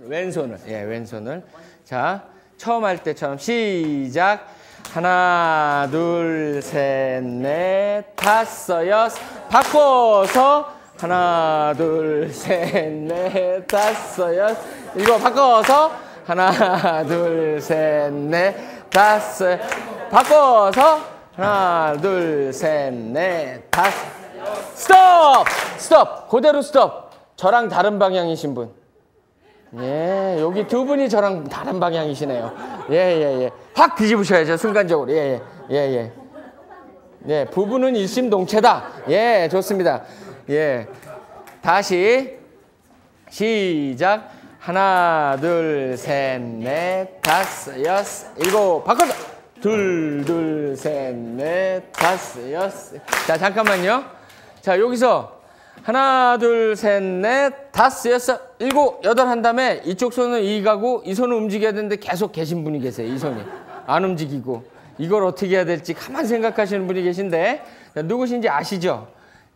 왼손을 예 왼손을 자 처음 할 때처럼 시작 하나 둘 셋 넷 다섯 여섯 바꿔서 하나 둘 셋 넷 다섯 여섯 일곱 바꿔서 하나 둘 셋 넷 다섯 바꿔서 하나 둘 셋 넷 다섯 스톱 스톱 그대로 스톱 저랑 다른 방향이신 분 예, 여기 두 분이 저랑 다른 방향이시네요. 예, 예, 예. 확 뒤집으셔야죠, 순간적으로. 예, 예, 예, 예. 예, 부부는 일심동체다. 예, 좋습니다. 예. 다시. 시작. 하나, 둘, 셋, 넷, 다섯, 여섯, 일곱. 바꿔서. 둘, 둘, 셋, 넷, 다섯, 여섯. 자, 잠깐만요. 자, 여기서 하나, 둘, 셋, 넷, 다섯, 여섯, 일곱, 여덟 한 다음에 이쪽 손은 이 가고 이손은 움직여야 되는데 계속 계신 분이 계세요. 이 손이. 안 움직이고. 이걸 어떻게 해야 될지 가만 생각하시는 분이 계신데 누구신지 아시죠?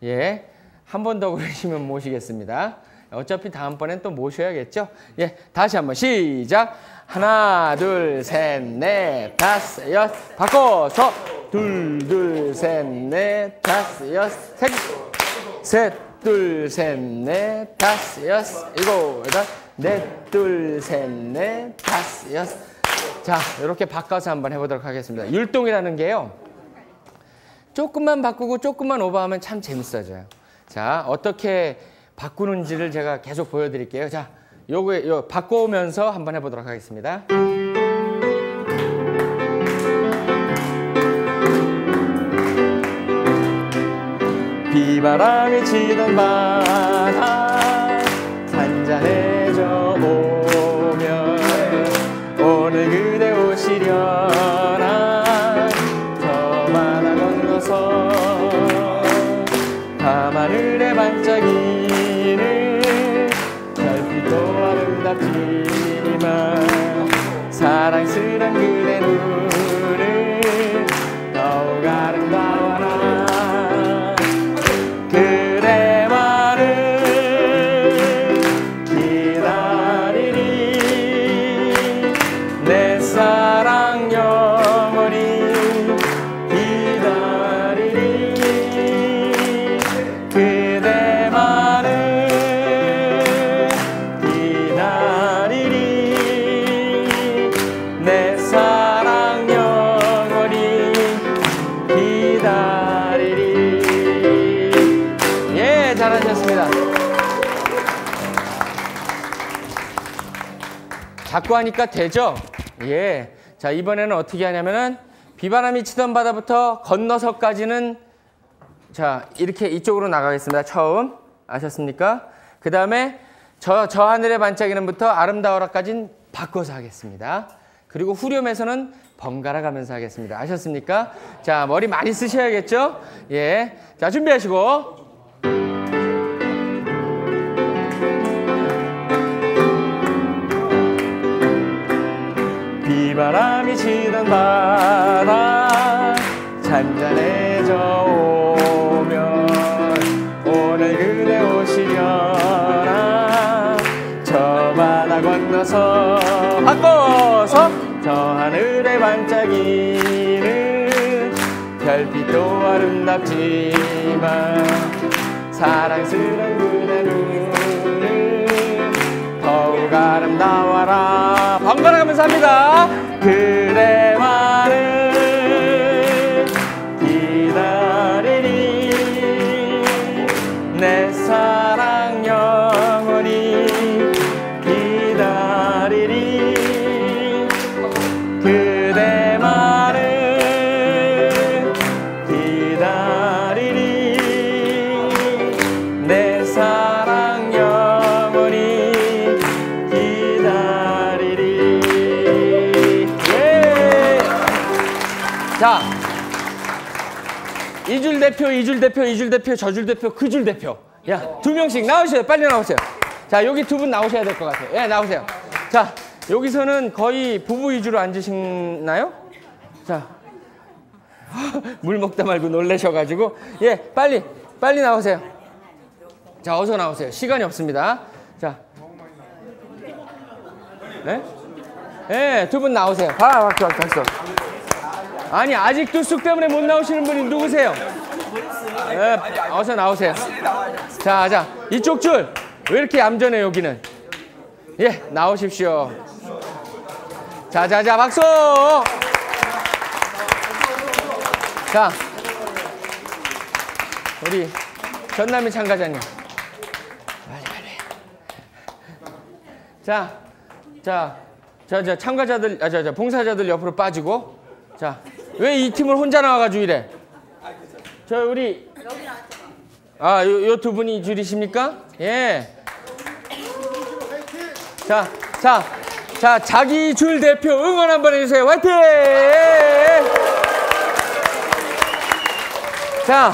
예. 한 번 더 그러시면 모시겠습니다. 어차피 다음번엔 또 모셔야겠죠? 예. 다시 한번 시작. 하나, 둘, 셋, 넷, 다섯, 여섯. 바꿔서. 둘, 둘, 셋, 넷, 다섯, 여섯, 셋, 셋. 둘, 셋, 넷, 다섯, 여섯, 일곱, 여덟, 넷, 둘, 셋, 넷, 다섯, 여섯. 자, 이렇게 바꿔서 한번 해보도록 하겠습니다. 율동이라는 게요. 조금만 바꾸고 조금만 오버하면 참 재밌어져요. 자, 어떻게 바꾸는지를 제가 계속 보여드릴게요. 자, 요거, 요, 바꿔오면서 한번 해보도록 하겠습니다. 바람이 치던 바람 아, 잔잔해져 오면 오늘 그대 오시려나 더 많아 건너서 밤하늘에 반짝이는 별빛도 아름답지만 사랑스런 그대 눈 갖고 하니까 되죠? 예. 자, 이번에는 어떻게 하냐면은 비바람이 치던 바다부터 건너서까지는 자, 이렇게 이쪽으로 나가겠습니다. 처음. 아셨습니까? 그 다음에 저, 저 하늘의 반짝이는부터 아름다워라까지는 바꿔서 하겠습니다. 그리고 후렴에서는 번갈아 가면서 하겠습니다. 아셨습니까? 자, 머리 많이 쓰셔야겠죠? 예. 자, 준비하시고. 바람이 지던 바다 잔잔해져 오면 오늘 그대 오시려나 저 바다 건너서 바꿔서 저 하늘에 반짝이는 별빛도 아름답지만 사랑스런 그대 눈을 더욱 아름다워라 번갈아가면서 합니다 그대 말을 기다 이줄 대표, 이줄 대표, 이줄 대표, 저줄 대표, 그줄 대표. 야, 두 명씩 나오셔요. 빨리 나오세요. 자, 여기 두 분 나오셔야 될 것 같아요. 예, 나오세요. 자, 여기서는 거의 부부 위주로 앉으시나요? 자, 물 먹다 말고 놀래셔가지고. 예, 빨리, 빨리 나오세요. 자, 어서 나오세요. 시간이 없습니다. 자. 네? 예, 두 분 나오세요. 아, 박수, 박수, 박수. 아니 아직도 쑥 때문에 못 나오시는 분이 누구세요? 네, 어서 나오세요. 자, 자 이쪽 줄 왜 이렇게 얌전해 여기는? 예, 나오십시오. 자, 자, 자, 박수. 자, 우리 전남의 참가자님. 자, 자, 자, 자, 참가자들, 아, 자, 자, 봉사자들 옆으로 빠지고, 자, 왜이 팀을 혼자 나와가지고 이래? 저 우리 아, 요, 요두 분이 줄이십니까? 예. 자, 자, 자, 자기 줄 대표 응원 한번 해주세요. 화이팅! 자,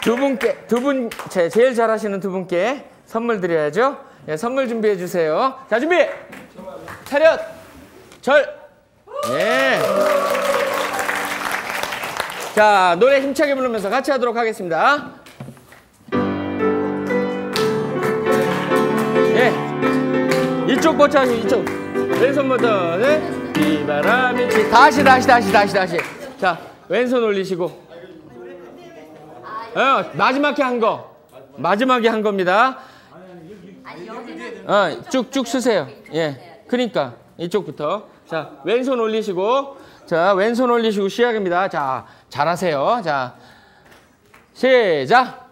두 분께, 두 분, 제, 제일 잘하시는 두 분께 선물 드려야죠. 예, 선물 준비해 주세요. 자, 준비! 차렷! 절! 예. 자, 노래 힘차게 부르면서 같이 하도록 하겠습니다. 예. 이쪽 버튼 하시 이쪽. 왼손 버튼을 네. 이 바람이 치. 다시, 다시, 다시, 다시, 다시. 자, 왼손 올리시고. 어, 마지막에 한 거. 마지막에 한 겁니다. 아, 쭉쭉 쓰세요. 예. 그러니까 이쪽부터. 자, 왼손 올리시고. 자, 왼손 올리시고 시작입니다. 자, 잘하세요. 자, 시작.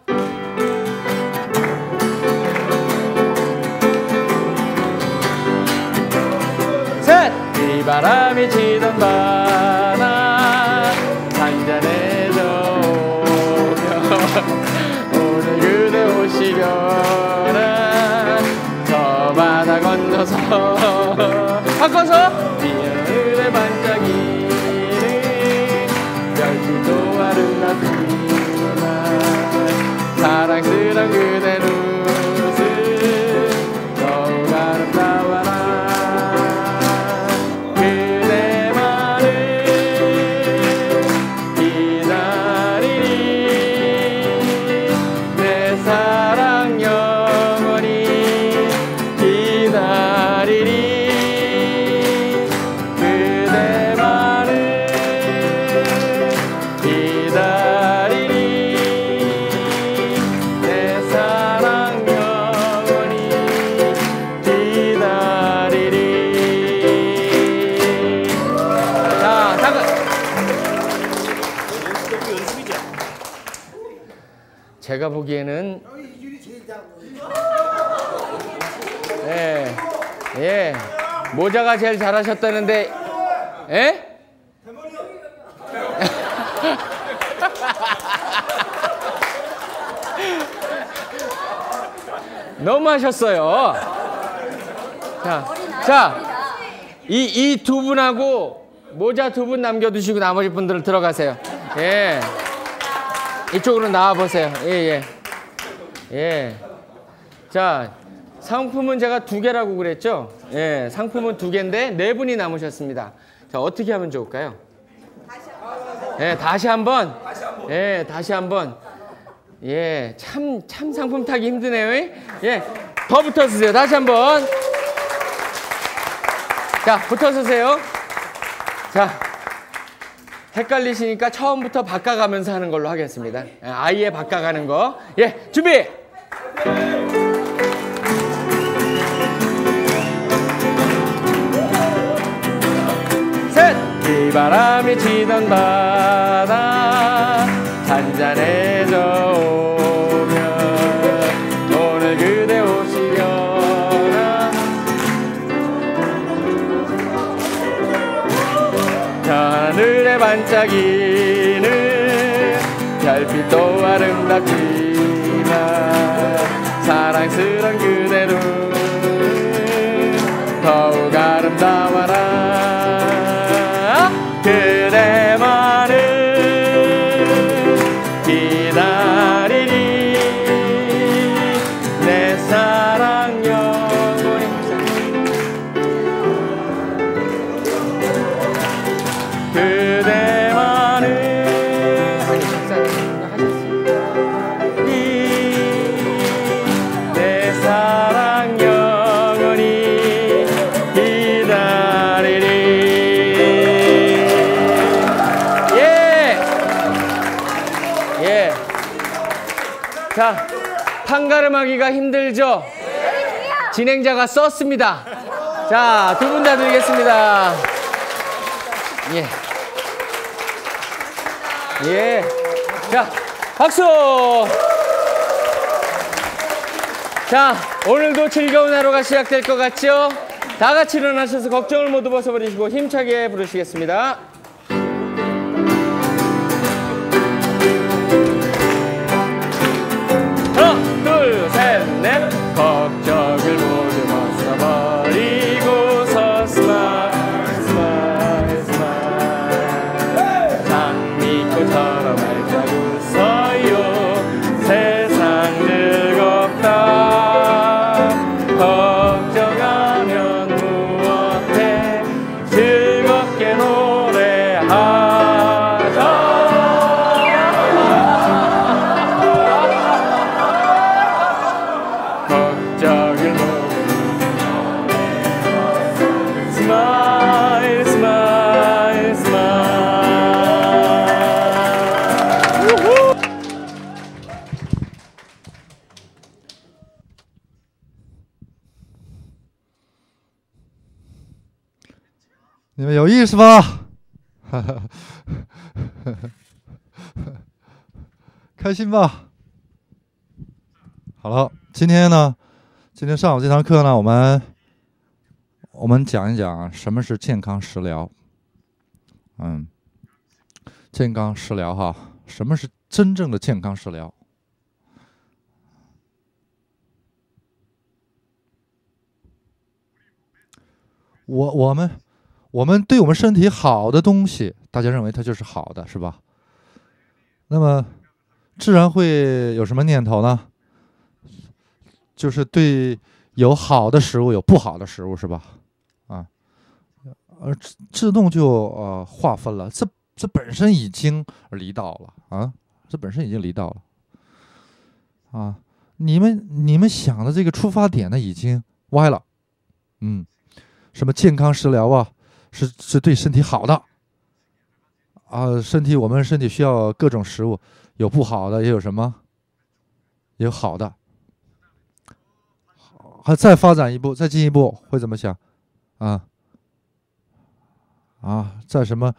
셋. 이 바람이 치던 바람 상잔에서 오늘 그대 오시려나 저 바다 건너서 Thank you. 모자가 제일 잘하셨다는데 에? 너무 하셨어요. 자, 자, 이이 분하고 모자 두 분 남겨두시고 나머지 분들 들어가세요. 예, 이쪽으로 나와 보세요. 예, 예, 예. 자, 상품은 제가 두 개라고 그랬죠? 예, 상품은 두 개인데 네 분이 남으셨습니다. 자, 어떻게 하면 좋을까요? 예, 다시 한번. 예, 다시 한번. 예, 참, 참 상품 타기 힘드네요. 예, 더 붙어주세요. 다시 한번. 자, 붙어주세요. 자, 헷갈리시니까 처음부터 바꿔가면서 하는 걸로 하겠습니다. 예, 아예 바꿔가는 거. 예, 준비! 바람이 치던 바다 잔잔해져 오면 오늘 그대 오시려나 하늘에 반짝이는 별빛도 아름답지만 사랑스런 그대로 더욱 아름다워라 한가름하기가 힘들죠? 진행자가 썼습니다. 자, 두 분 다 드리겠습니다. 예. 예. 자, 박수! 자, 오늘도 즐거운 하루가 시작될 것 같죠? 다 같이 일어나셔서 걱정을 모두 벗어버리시고 힘차게 부르시겠습니다. 둘, 셋, 넷 걱정을 못你们有意思吗？哈哈，哈哈，哈哈，开心吧？好了，今天呢，今天上午这堂课呢，我们我们讲一讲什么是健康食疗。嗯，健康食疗哈，什么是真正的健康食疗？我我们。我们对我们身体好的东西，大家认为它就是好的，是吧？那么，自然会有什么念头呢？就是对有好的食物，有不好的食物，是吧？啊，而自动就呃划分了，这这本身已经离道了啊！这本身已经离道了啊！你们你们想的这个出发点呢，已经歪了，嗯，什么健康食疗啊？是是对身体好的啊，身体我们身体需要各种食物，有不好的，也有什么，也有好的，还再发展一步，再进一步会怎么想啊？啊，在什么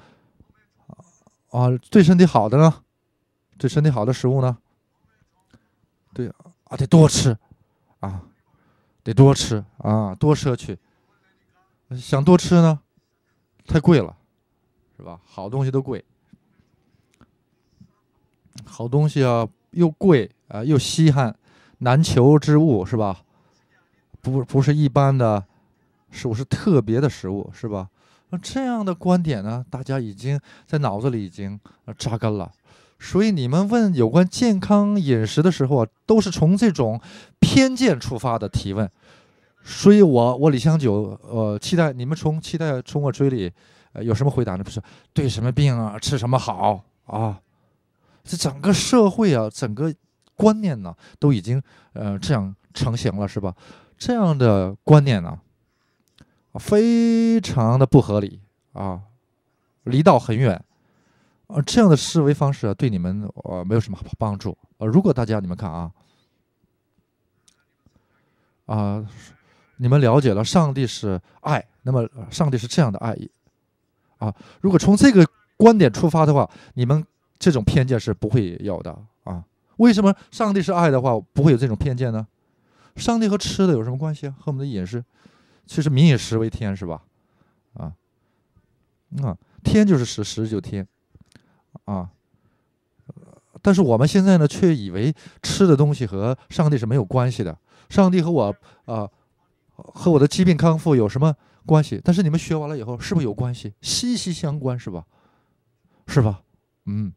啊？啊，对身体好的呢？对身体好的食物呢？对啊，得多吃啊，得多吃啊，多摄取，想多吃呢？太贵了，是吧？好东西都贵，好东西啊，又贵啊，又稀罕，难求之物，是吧？不，不是一般的食物，是特别的食物，是吧？那这样的观点呢，大家已经在脑子里已经扎根了，所以你们问有关健康饮食的时候啊，都是从这种偏见出发的提问。所以我我李香久呃期待你们从期待从我嘴里，有什么回答呢？不是对什么病啊吃什么好啊？这整个社会啊，整个观念呢，都已经呃这样成型了，是吧？这样的观念呢，非常的不合理啊，离道很远啊。这样的思维方式啊，对你们呃没有什么帮助。呃，如果大家你们看啊，啊。你们了解了，上帝是爱，那么上帝是这样的爱意啊。如果从这个观点出发的话，你们这种偏见是不会有的啊。为什么上帝是爱的话，不会有这种偏见呢？上帝和吃的有什么关系啊？和我们的饮食，其实民以食为天，是吧？啊，啊，天就是食，食就天啊。但是我们现在呢，却以为吃的东西和上帝是没有关系的，上帝和我啊。和我的疾病康复有什么关系？但是你们学完了以后，是不是有关系？息息相关，是吧？是吧？嗯。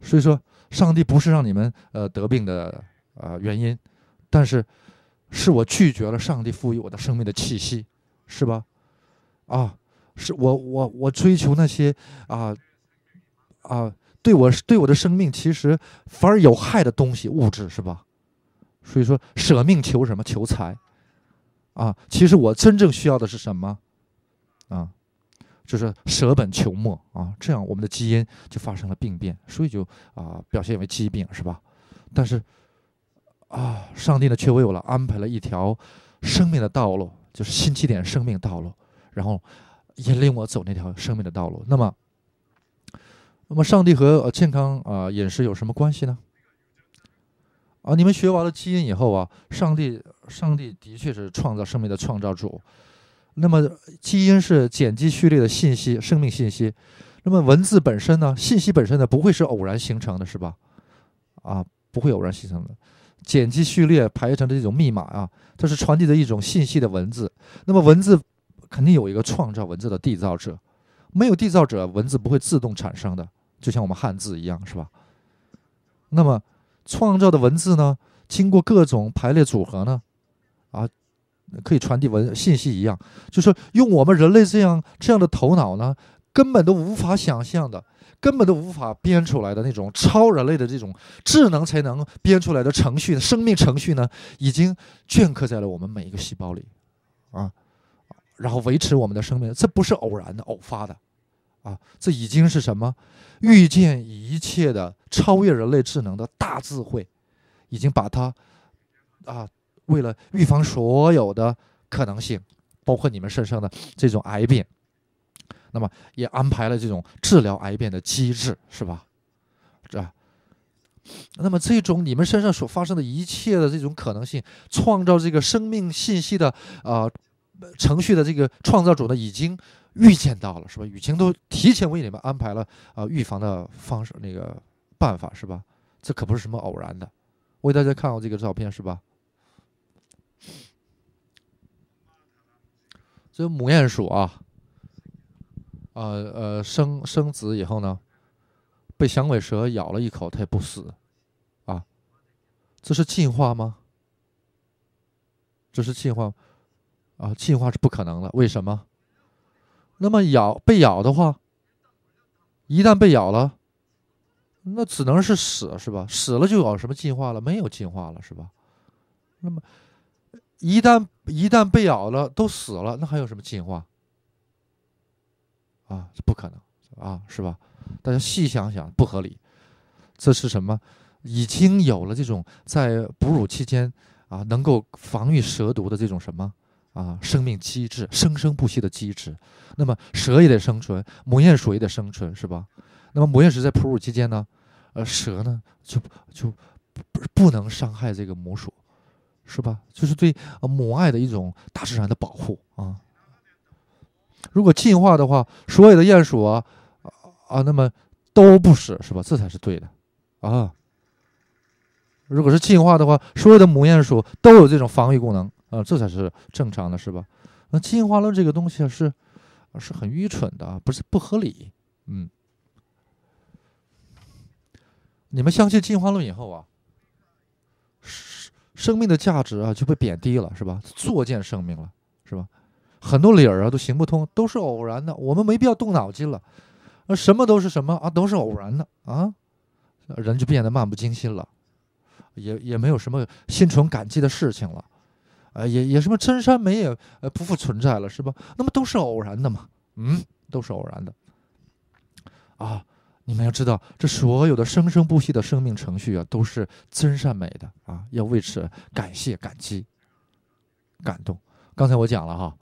所以说，上帝不是让你们呃得病的呃原因，但是是我拒绝了上帝赋予我的生命的气息，是吧？啊，是我我我追求那些啊啊对我对我的生命其实反而有害的东西物质，是吧？所以说，舍命求什么？求财。啊，其实我真正需要的是什么？啊，就是舍本求末啊，这样我们的基因就发生了病变，所以就啊表现为疾病，是吧？但是啊，上帝呢却为我了安排了一条生命的道路，就是新起点生命道路，然后引领我走那条生命的道路。那么，那么上帝和健康啊饮食有什么关系呢？啊，你们学完了基因以后啊，上帝。上帝的确是创造生命的创造主，那么基因是碱基序列的信息，生命信息。那么文字本身呢？信息本身呢？不会是偶然形成的，是吧？啊，不会偶然形成的。碱基序列排列成的这种密码啊，它是传递的一种信息的文字。那么文字肯定有一个创造文字的缔造者，没有缔造者，文字不会自动产生的，就像我们汉字一样，是吧？那么创造的文字呢？经过各种排列组合呢？啊，可以传递文信息一样，就是用我们人类这样这样的头脑呢，根本都无法想象的，根本都无法编出来的那种超人类的这种智能才能编出来的程序，生命程序呢，已经镌刻在了我们每一个细胞里，啊，然后维持我们的生命，这不是偶然的、偶发的，啊，这已经是什么？遇见一切的超越人类智能的大智慧，已经把它，啊。为了预防所有的可能性，包括你们身上的这种癌变，那么也安排了这种治疗癌变的机制，是吧？啊，那么这种你们身上所发生的一切的这种可能性，创造这个生命信息的啊程序的这个创造主呢，已经预见到了，是吧？雨晴都提前为你们安排了啊预防的方式那个办法，是吧？这可不是什么偶然的。我给大家看我这个照片，是吧？这母鼹鼠啊，呃呃，生生子以后呢，被响尾蛇咬了一口，它也不死，啊，这是进化吗？这是进化？啊，进化是不可能了，为什么？那么咬被咬的话，一旦被咬了，那只能是死，是吧？死了就有什么进化了？没有进化了，是吧？那么。一旦一旦被咬了，都死了，那还有什么进化？啊，这不可能啊，是吧？大家细想想，不合理。这是什么？已经有了这种在哺乳期间啊，能够防御蛇毒的这种什么啊生命机制，生生不息的机制。那么蛇也得生存，母鼹鼠也得生存，是吧？那么母鼹鼠在哺乳期间呢，呃，蛇呢就就不不能伤害这个母鼠。是吧？就是对母爱的一种大自然的保护啊。如果进化的话，所有的鼹鼠啊啊，那么都不是是吧？这才是对的啊。如果是进化的话，所有的母鼹鼠都有这种防御功能啊，这才是正常的，是吧？那进化论这个东西是是很愚蠢的，不是不合理。嗯，你们相信进化论以后啊？生命的价值啊，就被贬低了，是吧？作践生命了，是吧？很多理儿啊，都行不通，都是偶然的。我们没必要动脑筋了，啊，什么都是什么啊，都是偶然的啊。人就变得漫不经心了，也也没有什么心存感激的事情了，啊，也也什么真善美也呃不复存在了，是吧？那么都是偶然的嘛，嗯，都是偶然的，啊。你们要知道，这所有的生生不息的生命程序啊，都是真善美的啊，要为此感谢、感激、感动。刚才我讲了哈，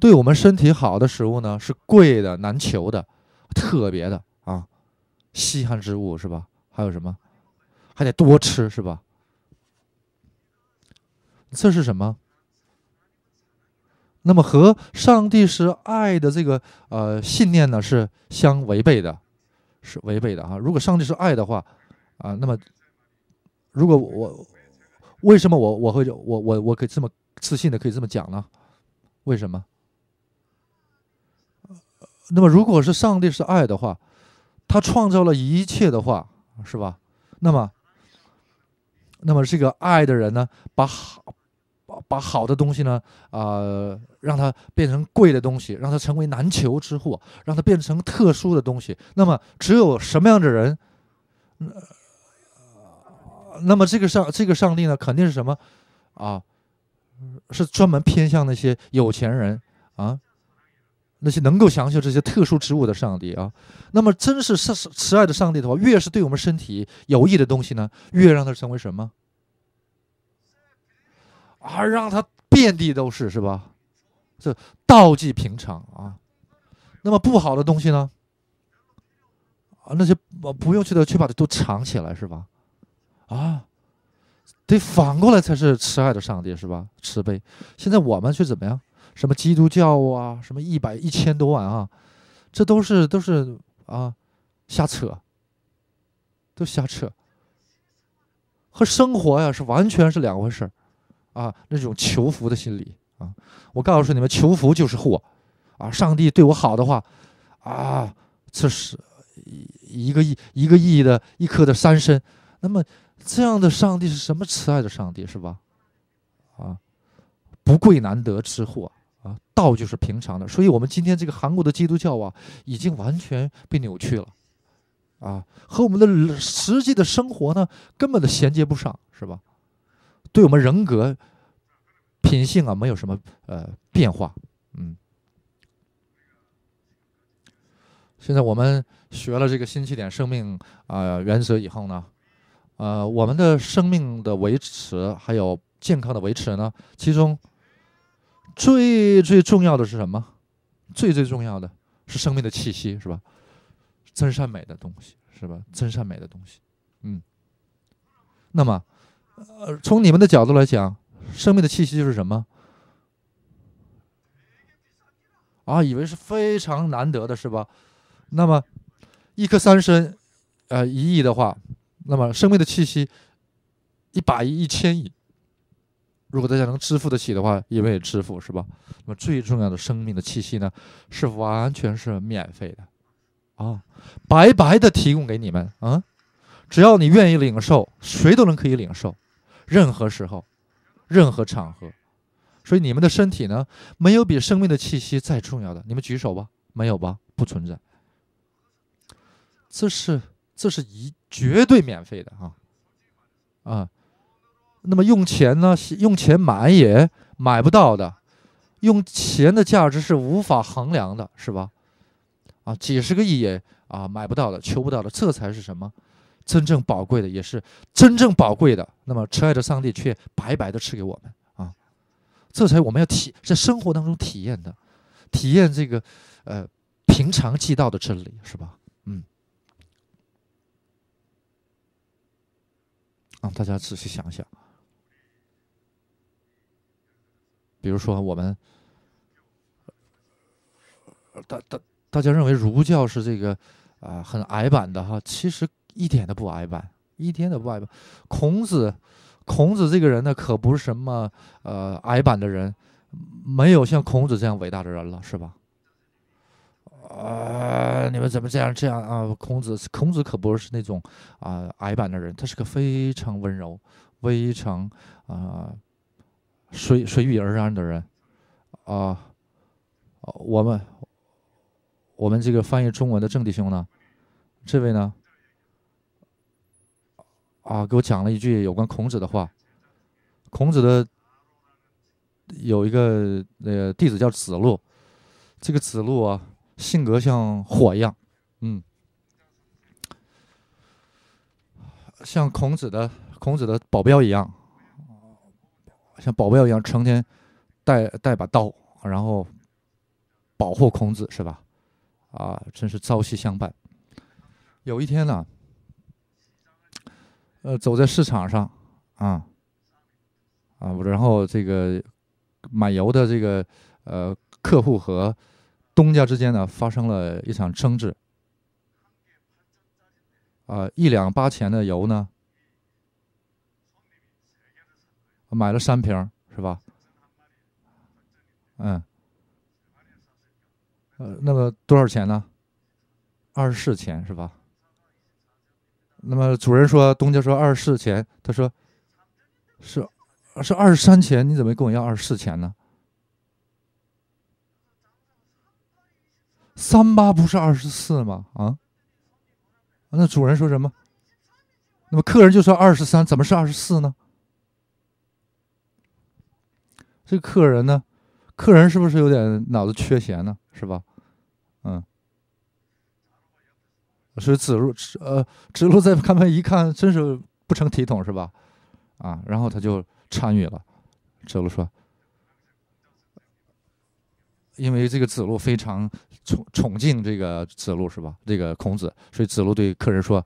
对我们身体好的食物呢，是贵的、难求的、特别的啊，稀罕之物是吧？还有什么？还得多吃是吧？这是什么？那么和上帝是爱的这个呃信念呢是相违背的，是违背的哈。如果上帝是爱的话，啊，那么如果我为什么我我会我我我可以这么自信的可以这么讲呢？为什么？那么如果是上帝是爱的话，他创造了一切的话，是吧？那么那么这个爱的人呢，把好。把好的东西呢，啊，让它变成贵的东西，让它成为难求之货，让它变成特殊的东西。那么，只有什么样的人？那，那么这个上这个上帝呢，肯定是什么？啊，是专门偏向那些有钱人啊，那些能够享受这些特殊植物的上帝啊。那么，真是慈慈爱的上帝的话，越是对我们身体有益的东西呢，越让它成为什么？而让他遍地都是，是吧？这道济平常啊。那么不好的东西呢？啊，那些我不用去的，去把它都藏起来，是吧？啊，得反过来才是慈爱的上帝，是吧？慈悲。现在我们去怎么样？什么基督教啊？什么一百、一千多万啊？这都是都是啊，瞎扯，都瞎扯，和生活呀是完全是两回事儿。啊，那种求福的心理啊，我告诉你们，求福就是祸啊！上帝对我好的话，啊，这是一个亿一个亿的一颗的山参，那么这样的上帝是什么慈爱的上帝是吧？啊，不贵难得之货啊，道就是平常的，所以我们今天这个韩国的基督教啊，已经完全被扭曲了啊，和我们的实际的生活呢根本的衔接不上是吧？对我们人格。品性啊，没有什么呃变化，嗯。现在我们学了这个新起点生命啊原则以后呢，呃，我们的生命的维持还有健康的维持呢，其中最最重要的是什么？最最重要的是生命的气息是吧？真善美的东西是吧？真善美的东西，嗯。那么，呃，从你们的角度来讲。生命的气息就是什么？啊，以为是非常难得的，是吧？那么，一颗三生，呃，一亿的话，那么生命的气息，一百亿、一千亿，如果大家能支付得起的话，因为支付是吧？那么最重要的生命的气息呢，是完全是免费的，啊，白白的提供给你们，啊，只要你愿意领受，谁都能可以领受，任何时候。任何场合，所以你们的身体呢，没有比生命的气息再重要的。你们举手吧，没有吧？不存在。这是，这是一绝对免费的啊，啊。那么用钱呢？用钱买也买不到的，用钱的价值是无法衡量的，是吧？啊，几十个亿也啊买不到的，求不到的，这才是什么？真正宝贵的，也是真正宝贵的。那么，慈爱的上帝却白白的赐给我们啊！这才我们要体在生活当中体验的，体验这个呃平常即道的真理，是吧？嗯。啊，大家仔细想想，比如说我们，大大大家认为儒教是这个啊很矮板的哈，其实。一点都不矮板，一点都不矮板。孔子，孔子这个人呢，可不是什么呃矮板的人，没有像孔子这样伟大的人了，是吧？啊，你们怎么这样这样啊？孔子，孔子可不是那种啊矮板的人，他是个非常温柔、非常啊随随遇而安的人啊。我们我们这个翻译中文的正弟兄呢，这位呢？啊，给我讲了一句有关孔子的话。孔子的有一个呃弟子叫子路，这个子路啊，性格像火一样，嗯，像孔子的孔子的保镖一样，像保镖一样，成天带带把刀，然后保护孔子是吧？啊，真是朝夕相伴。有一天呢。呃，走在市场上，啊，啊，然后这个买油的这个呃客户和东家之间呢发生了一场争执，啊，一两八钱的油呢，买了三瓶是吧？嗯，呃，那么多少钱呢？二十四钱是吧？那么主人说，东家说二十四钱，他说，是，是二十三钱，你怎么跟我要二十四钱呢？三八不是二十四吗？啊？那主人说什么？那么客人就说二十三，怎么是二十四呢？这客人呢？客人是不是有点脑子缺弦呢？是吧？所以子路，呃，子路在旁门一看，真是不成体统，是吧？啊，然后他就参与了。子路说：“因为这个子路非常崇崇敬这个子路，是吧？这个孔子，所以子路对客人说：‘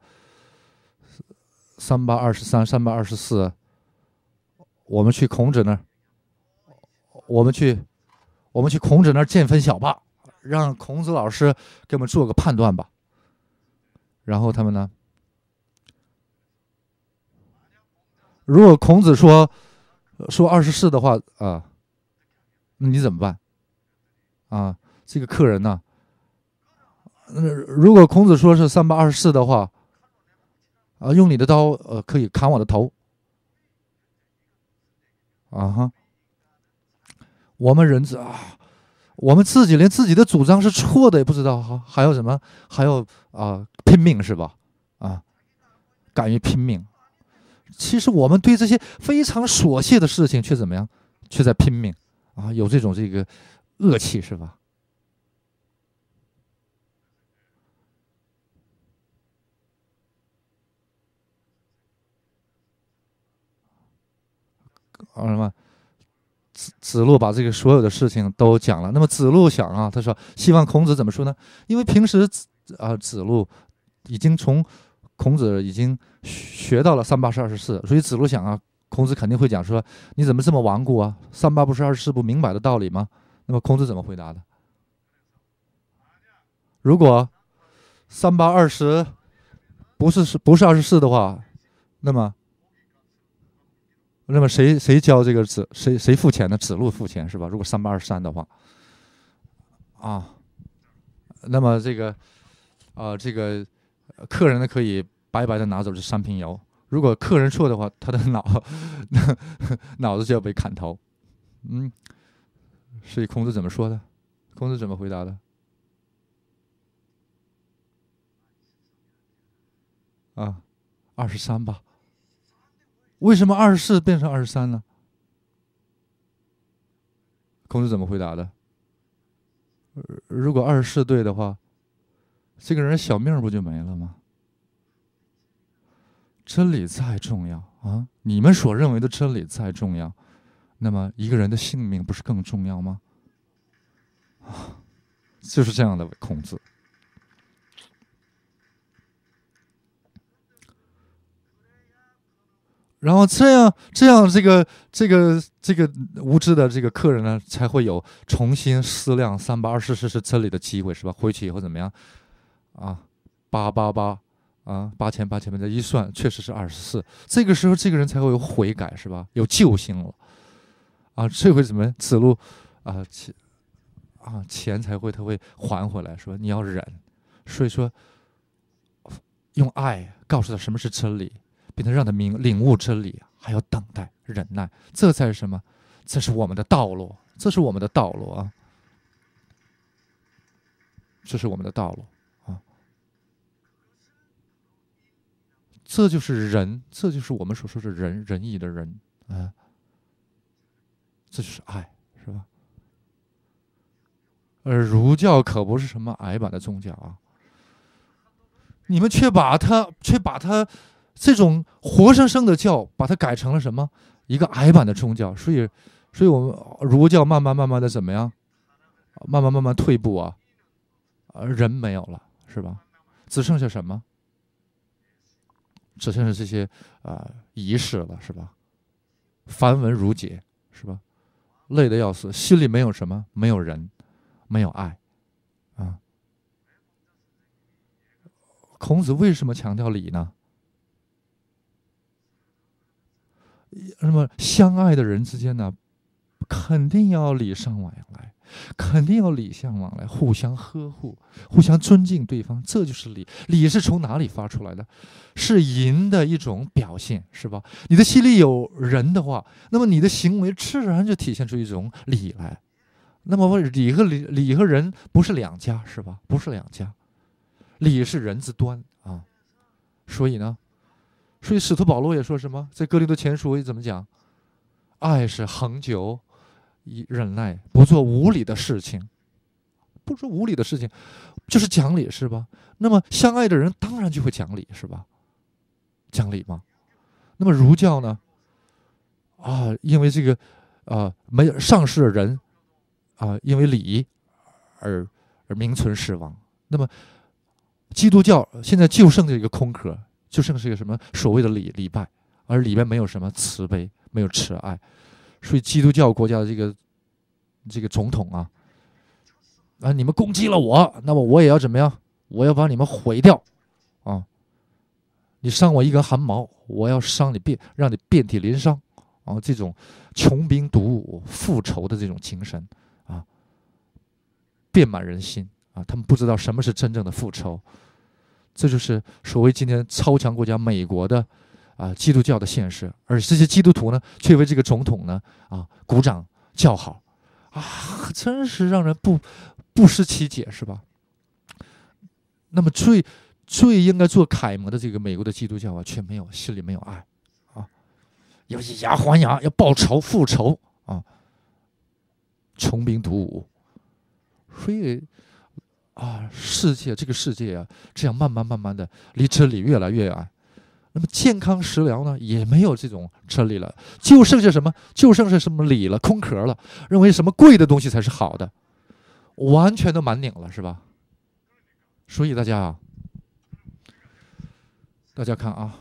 三八二十三，三八二十四，我们去孔子那儿，我们去，我们去孔子那儿见分晓吧，让孔子老师给我们做个判断吧。’”然后他们呢？如果孔子说说二十四的话啊，那你怎么办？啊，这个客人呢？如果孔子说是三八二十四的话，啊，用你的刀呃，可以砍我的头啊哈！我们人子啊。我们自己连自己的主张是错的也不知道，还还有什么？还要啊拼命是吧？啊，敢于拼命。其实我们对这些非常琐屑的事情，却怎么样？却在拼命啊，有这种这个恶气是吧？啊什么？子路把这个所有的事情都讲了。那么子路想啊，他说：“希望孔子怎么说呢？因为平时，子啊，子路已经从孔子已经学到了三八是二十四，所以子路想啊，孔子肯定会讲说：‘你怎么这么顽固啊？三八不是二十四，不明白的道理吗？’那么孔子怎么回答的？如果三八二十不是是不是二十四的话，那么。那么谁谁交这个子谁谁付钱呢？子路付钱是吧？如果三八二十三的话，啊，那么这个啊，这个客人呢可以白白的拿走这三瓶油。如果客人错的话，他的脑 脑子就要被砍头。嗯，所以孔子怎么说的？孔子怎么回答的？啊，二十三吧。为什么二十四变成二十三呢？孔子怎么回答的？如果二十四对的话，这个人小命不就没了吗？真理再重要啊，你们所认为的真理再重要，那么一个人的性命不是更重要吗？啊，就是这样的，孔子。然后这样，这样这个这个这个无知的这个客人呢，才会有重新思量三百二十四是真理的机会，是吧？回去以后怎么样？啊，八八八啊，八千八千这一算确实是二十四。这个时候，这个人才会有悔改，是吧？有救星了啊！这回怎么子路啊？钱啊，钱才会他会还回来，是吧？你要忍，所以说用爱告诉他什么是真理。才他让他明领悟真理，还要等待忍耐，这才是什么？这是我们的道路，这是我们的道路啊！这是我们的道路啊！这就是仁，这就是我们所说的仁仁义的仁啊！这就是爱，是吧？而儒教可不是什么矮板的宗教啊！你们却把它，却把它。这种活生生的教，把它改成了什么？一个矮版的宗教。所以，所以，我们儒教慢慢慢慢的怎么样？慢慢慢慢退步啊，而人没有了，是吧？只剩下什么？只剩下这些呃仪式了，是吧？繁文缛节，是吧？累的要死，心里没有什么，没有人，没有爱啊。孔子为什么强调礼呢？那么相爱的人之间呢，肯定要礼尚往来，肯定要礼相往来，互相呵护，互相尊敬对方，这就是礼。礼是从哪里发出来的？是淫的一种表现，是吧？你的心里有人的话，那么你的行为自然就体现出一种礼来。那么礼和礼，礼和人不是两家，是吧？不是两家，礼是人之端啊。所以呢。所以，使徒保罗也说什么？在哥林多前书也怎么讲？爱是恒久以忍耐，不做无理的事情。不说无理的事情，就是讲理，是吧？那么相爱的人当然就会讲理，是吧？讲理吗？那么儒教呢？啊，因为这个啊，没有上世的人啊，因为礼而而名存实亡。那么基督教现在就剩这一个空壳。就剩是个什么所谓的礼礼拜，而里面没有什么慈悲，没有慈爱，所以基督教国家的这个这个总统啊，啊，你们攻击了我，那么我也要怎么样？我要把你们毁掉，啊，你伤我一根汗毛，我要伤你遍，让你遍体鳞伤，啊，这种穷兵黩武、复仇的这种精神啊，遍满人心啊，他们不知道什么是真正的复仇。这就是所谓今天超强国家美国的啊基督教的现实，而这些基督徒呢，却为这个总统呢啊鼓掌叫好，啊，真是让人不不失其解是吧？那么最最应该做楷模的这个美国的基督教啊，却没有心里没有爱啊，要以牙还牙，要报仇复仇啊，穷兵黩武，所以。啊，世界这个世界啊，这样慢慢慢慢的离真理越来越远。那么健康食疗呢，也没有这种真理了，就剩下什么？就剩下什么理了？空壳了？认为什么贵的东西才是好的？完全都满拧了，是吧？所以大家啊，大家看啊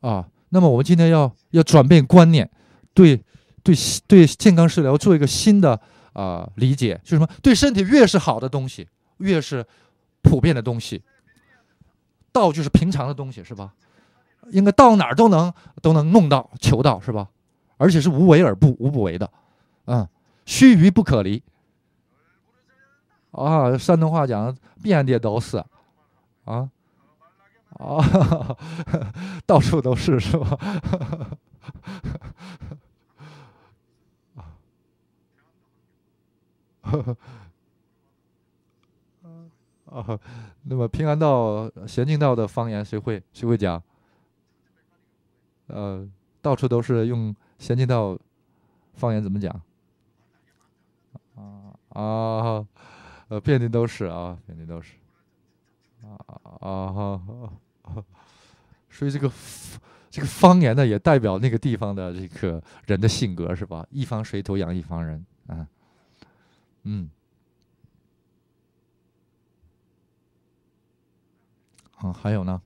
啊，那么我们今天要要转变观念，对对对健康食疗做一个新的啊理解，就是什么？对身体越是好的东西。越是普遍的东西，道就是平常的东西，是吧？应该到哪儿都能都能弄到，求到，是吧？而且是无为而不无不为的，嗯，须臾不可离。啊，山东话讲遍地都是，啊，啊，到处都是，是吧？啊，呵呵。啊，那么平安道、咸宁道的方言谁会？谁会讲？呃，到处都是用咸宁道方言怎么讲？啊啊，呃，遍地都是啊，遍地都是啊啊哈！所以这个这个方言呢，也代表那个地方的这个人的性格是吧？一方水土养一方人啊，嗯。嗯，还有呢，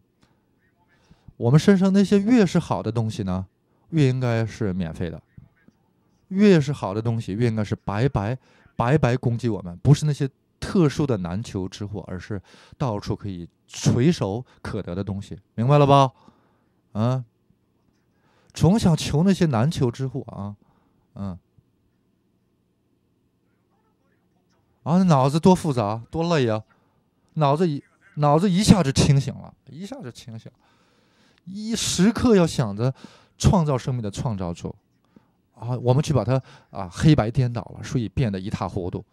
我们身上那些越是好的东西呢，越应该是免费的，越是好的东西越应该是白白白白攻击我们，不是那些特殊的难求之货，而是到处可以垂手可得的东西，明白了吧？啊，总想求那些难求之货啊，嗯，啊，脑子多复杂多累呀，脑子一。脑子一下就清醒了，一下就清醒，一时刻要想着创造生命的创造主，啊，我们去把它啊黑白颠倒了，所以变得一塌糊涂，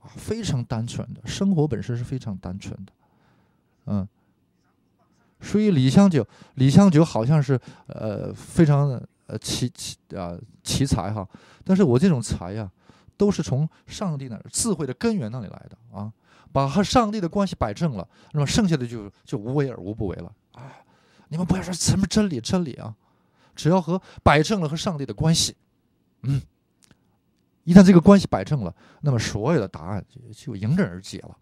啊，非常单纯的生活本身是非常单纯的，嗯，所以李香九，李香九好像是呃非常呃奇奇啊奇才哈，但是我这种才呀，都是从上帝那智慧的根源那里来的啊。把和上帝的关系摆正了，那么剩下的就就无为而无不为了啊！你们不要说什么真理，真理啊！只要和摆正了和上帝的关系，嗯，一旦这个关系摆正了，那么所有的答案就就迎刃而解了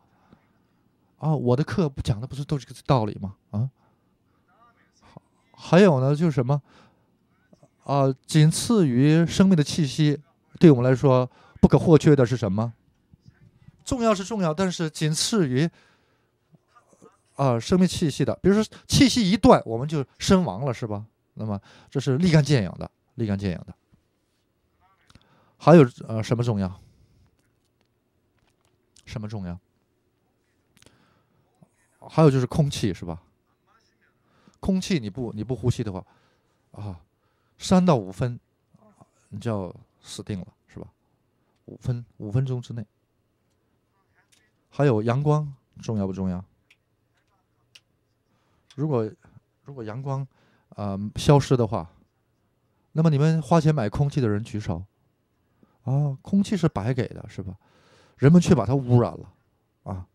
啊！我的课不讲的不是都是这个道理吗？啊，还有呢，就是什么啊？仅次于生命的气息，对我们来说不可或缺的是什么？重要是重要，但是仅次于啊生命气息的。比如说，气息一断，我们就身亡了，是吧？那么这是立竿见影的，立竿见影的。还有呃什么重要？什么重要？还有就是空气，是吧？空气你不你不呼吸的话啊，三到五分你就要死定了，是吧？五分五分钟之内。还有阳光重要不重要？如果如果阳光啊消失的话，那么你们花钱买空气的人举手。啊，空气是白给的是吧？人们却把它污染了，啊。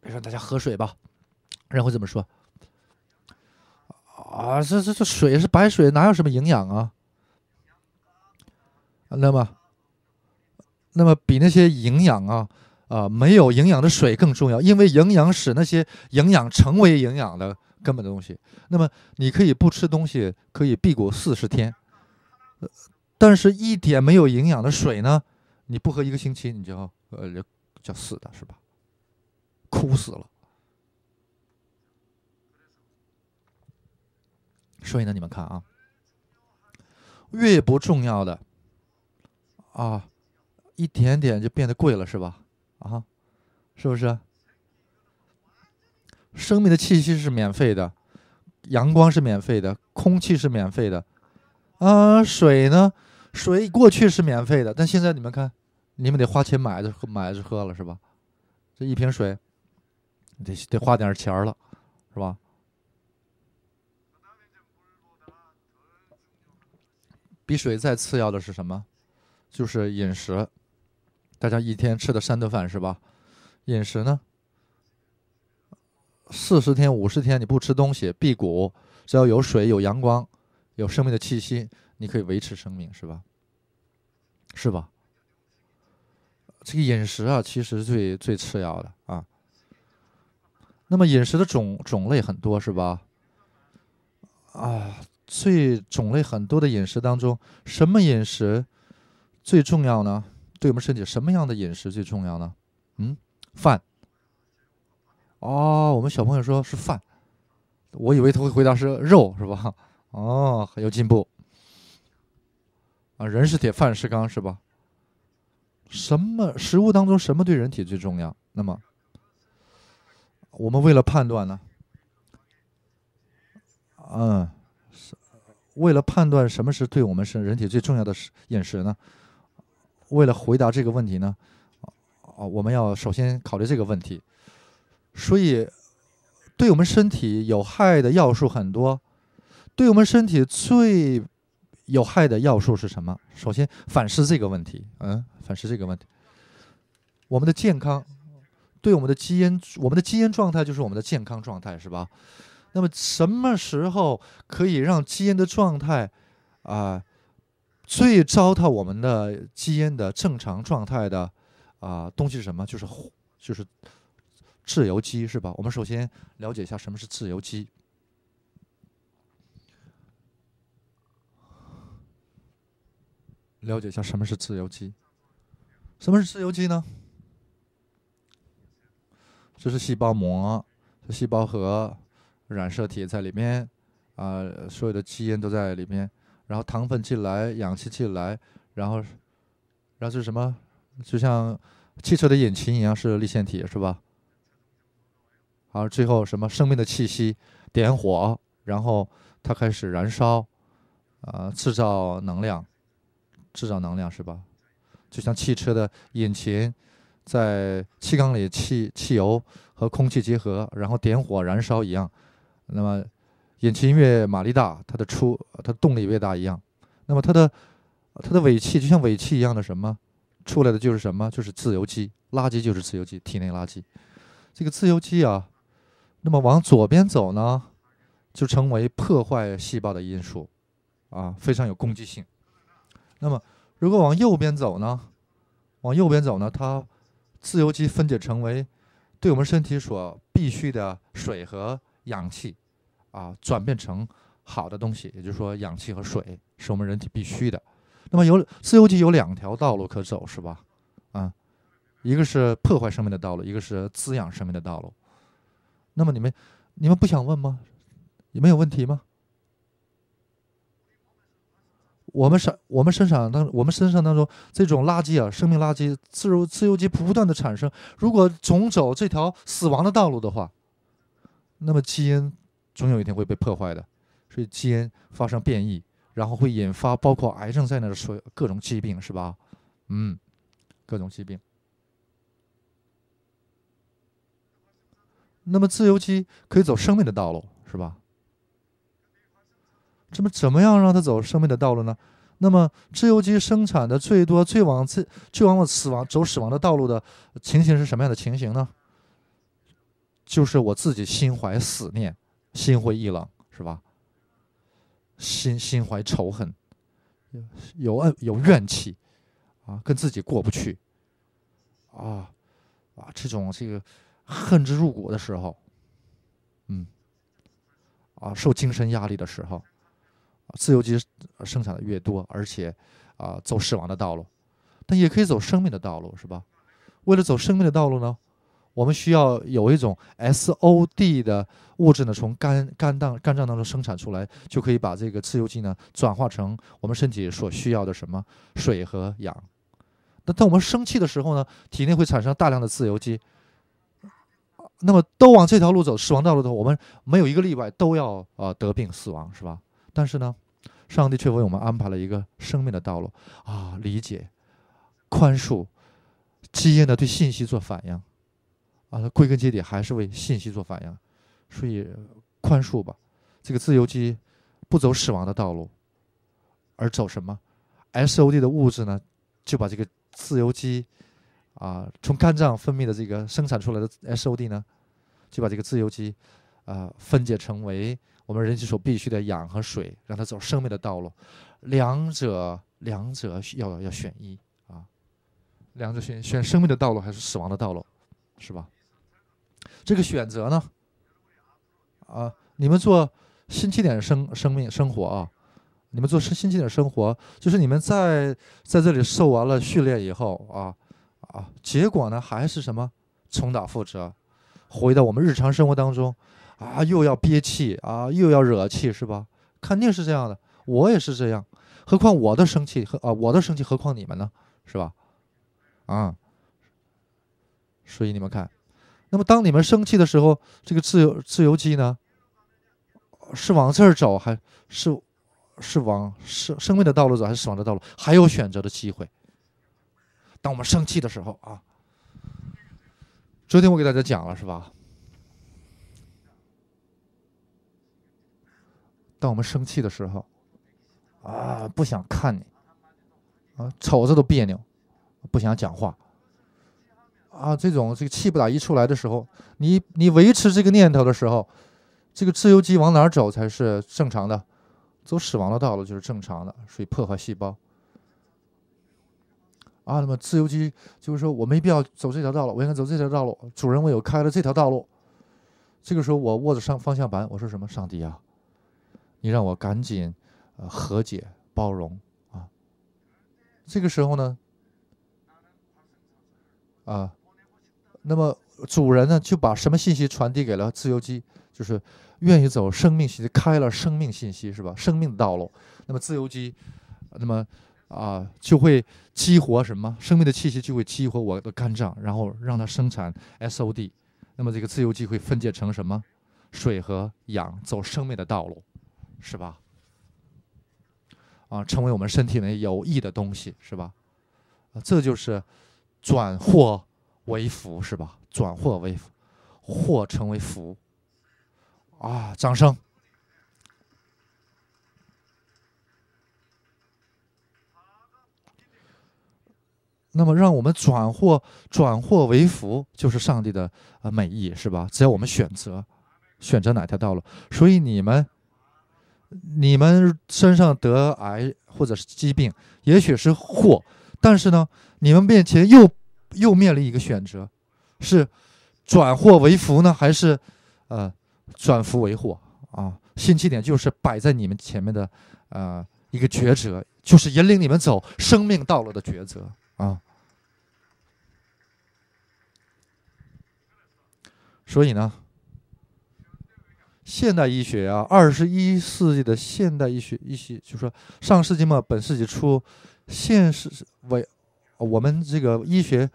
比如说大家喝水吧，然后怎么说？啊，这这这水是白水，哪有什么营养啊？那么，那么，比那些营养啊啊没有营养的水更重要，因为营养使那些营养成为营养的根本的东西。那么，你可以不吃东西，可以辟谷四十天，呃，但是一点没有营养的水呢，你不喝一个星期，你就要呃就死的是吧？枯死了。所以呢，你们看啊，越不重要的啊。一点点就变得贵了，是吧？啊，是不是？生命的气息是免费的，阳光是免费的，空气是免费的，啊，水呢？水过去是免费的，但现在你们看，你们得花钱买着喝，买着喝了，是吧？这一瓶水，得得花点钱了，是吧？比水再次要的是什么？就是饮食。大家一天吃的三顿饭是吧？饮食呢？四十天、五十天你不吃东西，辟谷，只要有水、有阳光、有生命的气息，你可以维持生命是吧？是吧？这个饮食啊，其实最最次要的啊。那么饮食的种种类很多是吧？啊，最种类很多的饮食当中，什么饮食最重要呢？对我们身体什么样的饮食最重要呢？嗯，饭。哦，我们小朋友说是饭，我以为他会回答是肉，是吧？哦，有进步。啊，人是铁，饭是钢，是吧？什么食物当中什么对人体最重要？那么，我们为了判断呢？嗯，是为了判断什么是对我们是人体最重要的食饮食呢？为了回答这个问题呢，啊，我们要首先考虑这个问题。所以，对我们身体有害的要素很多，对我们身体最有害的要素是什么？首先反思这个问题，嗯，反思这个问题。我们的健康，对我们的基因，我们的基因状态就是我们的健康状态，是吧？那么什么时候可以让基因的状态啊？最糟蹋我们的基因的正常状态的啊东西是什么？就是就是自由基，是吧？我们首先了解一下什么是自由基。了解一下什么是自由基？什么是自由基呢？这是细胞膜，细胞核、染色体在里面啊，所有的基因都在里面。然后糖分进来，氧气进来，然后，然后是什么？就像汽车的引擎一样，是立腺体，是吧？好，最后什么？生命的气息，点火，然后它开始燃烧，啊，制造能量，制造能量，是吧？就像汽车的引擎在气缸里，气汽油和空气结合，然后点火燃烧一样。那么引擎越马力大，它的出，它的动力越大一样，那么它的，它的尾气就像尾气一样的什么，出来的就是什么，就是自由基垃圾，就是自由基体内垃圾。这个自由基啊，那么往左边走呢，就成为破坏细胞的因素，啊，非常有攻击性。那么如果往右边走呢，往右边走呢，它自由基分解成为对我们身体所必需的水和氧气。啊，转变成好的东西，也就是说，氧气和水是我们人体必须的。那么，有自由基有两条道路可走，是吧？啊，一个是破坏生命的道路，一个是滋养生命的道路。那么，你们你们不想问吗？你们有问题吗？我们生我们身上当我们身上当中这种垃圾啊，生命垃圾，自由自由基不断的产生。如果总走这条死亡的道路的话，那么基因。总有一天会被破坏的，所以基因发生变异，然后会引发包括癌症在内的所有各种疾病，是吧？嗯，各种疾病。那么自由基可以走生命的道路，是吧？怎么怎么样让它走生命的道路呢？那么自由基生产的最多最往最最往死亡走死亡的道路的情形是什么样的情形呢？就是我自己心怀死念。心灰意冷是吧？心心怀仇恨，有有恩有怨气，啊，跟自己过不去，啊啊，这种这个恨之入骨的时候，嗯，啊，受精神压力的时候，自由基生产的越多，而且啊，走死亡的道路，但也可以走生命的道路，是吧？为了走生命的道路呢？我们需要有一种 SOD 的物质呢，从肝肝脏肝脏当中生产出来，就可以把这个自由基呢转化成我们身体所需要的什么水和氧。那当我们生气的时候呢，体内会产生大量的自由基。那么都往这条路走，死亡道路的，我们没有一个例外都要呃得病死亡是吧？但是呢，上帝却为我们安排了一个生命的道路啊，理解、宽恕，基因呢对信息做反应。啊，归根结底还是为信息做反应，所以宽恕吧。这个自由基不走死亡的道路，而走什么？SOD 的物质呢，就把这个自由基啊，从肝脏分泌的这个生产出来的 SOD 呢，就把这个自由基啊分解成为我们人体所必需的氧和水，让它走生命的道路。两者，两者要要选一啊，两者选选生命的道路还是死亡的道路，是吧？这个选择呢？啊，你们做新起点生生命生活啊，你们做新新起点生活，就是你们在在这里受完了训练以后啊啊，结果呢还是什么重蹈覆辙，回到我们日常生活当中啊，又要憋气啊，又要惹气是吧？肯定是这样的，我也是这样，何况我的生气和啊我的生气，何况你们呢，是吧？啊，所以你们看。那么，当你们生气的时候，这个自由自由基呢，是往这儿走，还是是往生生命的道路走，还是死亡的道路？还有选择的机会。当我们生气的时候啊，昨天我给大家讲了，是吧？当我们生气的时候，啊，不想看你，啊，瞅着都别扭，不想讲话。啊，这种这个气不打一处来的时候，你你维持这个念头的时候，这个自由基往哪儿走才是正常的？走死亡的道路就是正常的，属于破坏细胞。啊，那么自由基就是说我没必要走这条道路，我应该走这条道路。主人，我有开了这条道路。这个时候，我握着上方向盘，我说什么？上帝啊，你让我赶紧呃和解包容啊。这个时候呢，啊。那么主人呢，就把什么信息传递给了自由基，就是愿意走生命，开了生命信息是吧？生命的道路。那么自由基，那么啊，就会激活什么？生命的气息就会激活我的肝脏，然后让它生产 SOD。那么这个自由基会分解成什么？水和氧，走生命的道路，是吧？啊，成为我们身体内有益的东西，是吧？啊，这就是转或。为福是吧？转祸为福，祸成为福，啊！掌声。那么，让我们转祸转祸为福，就是上帝的呃美意是吧？只要我们选择选择哪条道路。所以，你们你们身上得癌或者是疾病，也许是祸，但是呢，你们面前又。又面临一个选择，是转祸为福呢，还是呃转福为祸啊？新起点就是摆在你们前面的，呃，一个抉择，就是引领你们走生命道路的抉择啊。所以呢，现代医学啊，二十一世纪的现代医学，一些就是说上世纪末、本世纪初，现世为。我们这个医学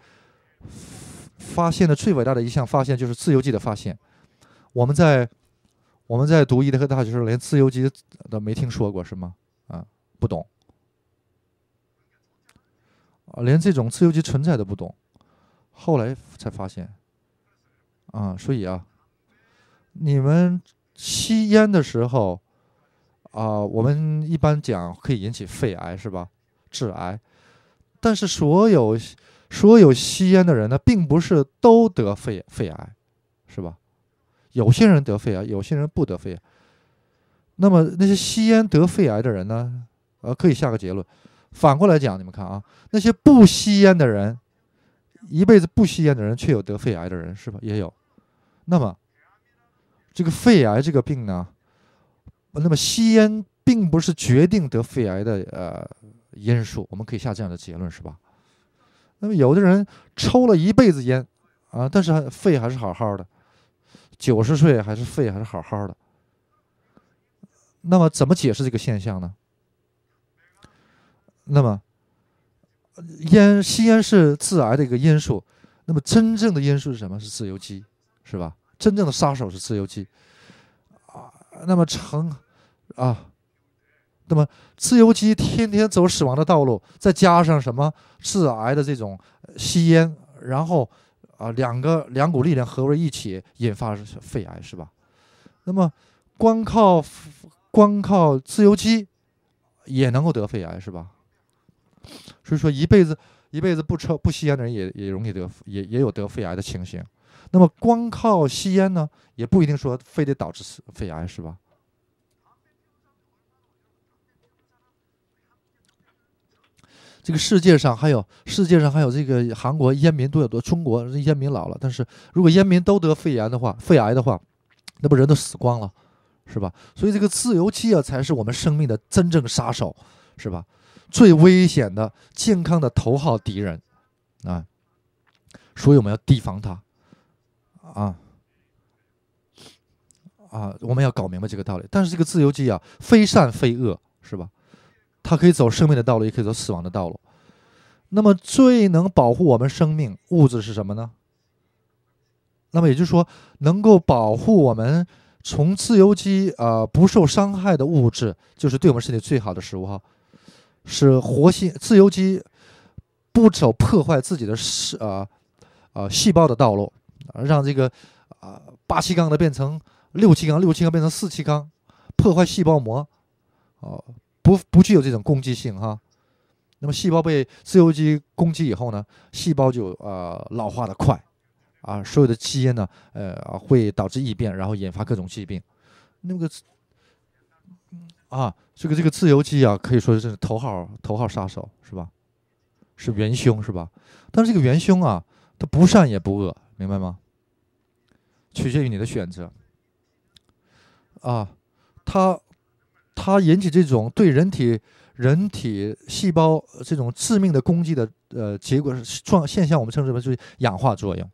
发现的最伟大的一项发现就是自由基的发现。我们在我们在读医科大学时候连自由基都没听说过是吗？啊，不懂啊，连这种自由基存在都不懂，后来才发现啊。所以啊，你们吸烟的时候啊，我们一般讲可以引起肺癌是吧？致癌。但是所有所有吸烟的人呢，并不是都得肺肺癌，是吧？有些人得肺癌，有些人不得肺癌。那么那些吸烟得肺癌的人呢？呃，可以下个结论。反过来讲，你们看啊，那些不吸烟的人，一辈子不吸烟的人，却有得肺癌的人，是吧？也有。那么这个肺癌这个病呢？那么吸烟并不是决定得肺癌的，呃。因素，我们可以下这样的结论，是吧？那么有的人抽了一辈子烟，啊，但是肺还是好好的，九十岁还是肺还是好好的。那么怎么解释这个现象呢？那么，烟吸烟是致癌的一个因素，那么真正的因素是什么？是自由基，是吧？真正的杀手是自由基啊。那么成啊。那么自由基天天走死亡的道路，再加上什么致癌的这种吸烟，然后啊两个两股力量合为一起引发肺癌是吧？那么光靠光靠自由基也能够得肺癌是吧？所以说一辈子一辈子不抽不吸烟的人也也容易得也也有得肺癌的情形。那么光靠吸烟呢，也不一定说非得导致肺癌是吧？这个世界上还有世界上还有这个韩国烟民多有多，中国烟民老了，但是如果烟民都得肺炎的话，肺癌的话，那不人都死光了，是吧？所以这个自由基啊，才是我们生命的真正杀手，是吧？最危险的健康的头号敌人啊，所以我们要提防它，啊，啊，我们要搞明白这个道理。但是这个自由基啊，非善非恶，是吧？它可以走生命的道路，也可以走死亡的道路。那么，最能保护我们生命物质是什么呢？那么也就是说，能够保护我们从自由基啊不受伤害的物质，就是对我们身体最好的食物哈。是活性自由基不走破坏自己的是啊啊细胞的道路，让这个啊八七缸的变成六七缸，六七缸变成四七缸，破坏细胞膜哦。不不具有这种攻击性哈，那么细胞被自由基攻击以后呢，细胞就呃老化的快，啊，所有的基因呢呃会导致异变，然后引发各种疾病，那个啊，这个这个自由基啊，可以说是头号头号杀手是吧？是元凶是吧？但是这个元凶啊，它不善也不恶，明白吗？取决于你的选择啊，它。它引起这种对人体、人体细胞这种致命的攻击的呃结果是状现象，我们称之为就是氧化作用。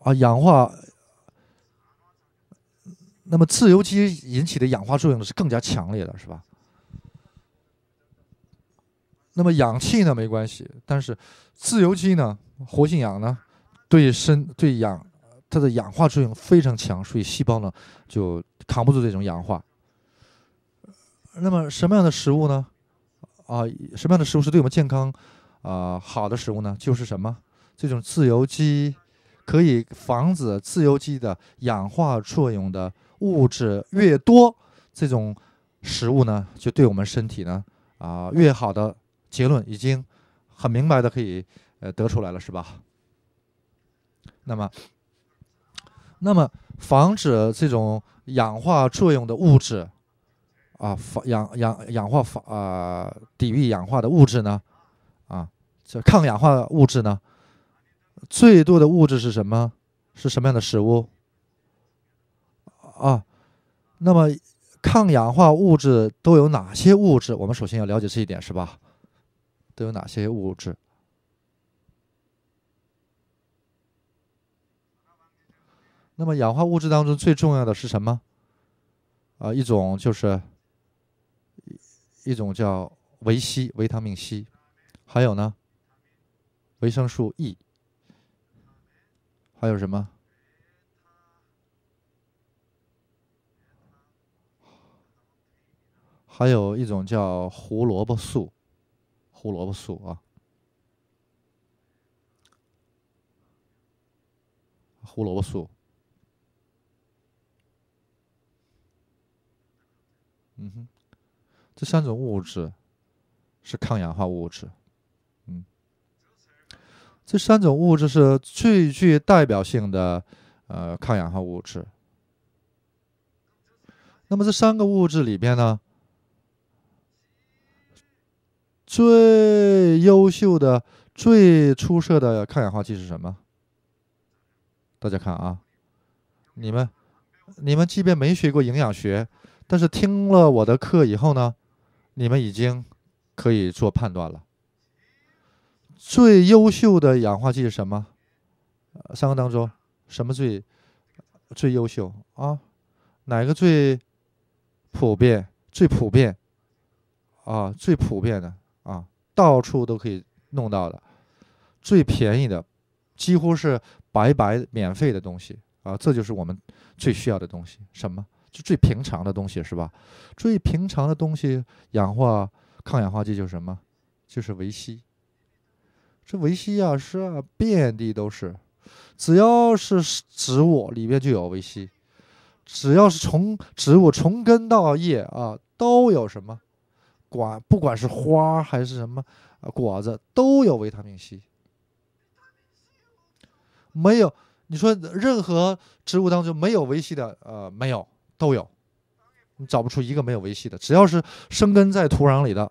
啊，氧化。那么自由基引起的氧化作用是更加强烈的，是吧？那么氧气呢没关系，但是自由基呢、活性氧呢，对身对氧它的氧化作用非常强，所以细胞呢就扛不住这种氧化。那么什么样的食物呢？啊，什么样的食物是对我们健康啊好的食物呢？就是什么？这种自由基可以防止自由基的氧化作用的物质越多，这种食物呢，就对我们身体呢啊越好的结论已经很明白的可以呃得出来了，是吧？那么，那么防止这种氧化作用的物质。啊，防氧氧氧化防啊，抵御氧化的物质呢？啊，这抗氧化物质呢？最多的物质是什么？是什么样的食物？啊，那么抗氧化物质都有哪些物质？我们首先要了解这一点，是吧？都有哪些物质？那么氧化物质当中最重要的是什么？啊，一种就是。一种叫维 C，维他命 C，还有呢，维生素 E，还有什么？还有一种叫胡萝卜素，胡萝卜素啊，胡萝卜素。嗯哼。这三种物质是抗氧化物质，嗯，这三种物质是最具代表性的呃抗氧化物质。那么这三个物质里边呢，最优秀的、最出色的抗氧化剂是什么？大家看啊，你们你们即便没学过营养学，但是听了我的课以后呢？你们已经可以做判断了。最优秀的氧化剂是什么？三个当中，什么最最优秀啊？哪个最普遍？最普遍啊？最普遍的啊？到处都可以弄到的，最便宜的，几乎是白白免费的东西啊！这就是我们最需要的东西，什么？就最平常的东西是吧？最平常的东西，氧化抗氧化剂就是什么？就是维 C。这维 C 啊，是遍地都是，只要是植物里面就有维 C。只要是从植物从根到叶啊，都有什么？管不管是花还是什么果子，都有维他命 C。没有，你说任何植物当中没有维 C 的，呃，没有。都有，你找不出一个没有维 C 的。只要是生根在土壤里的，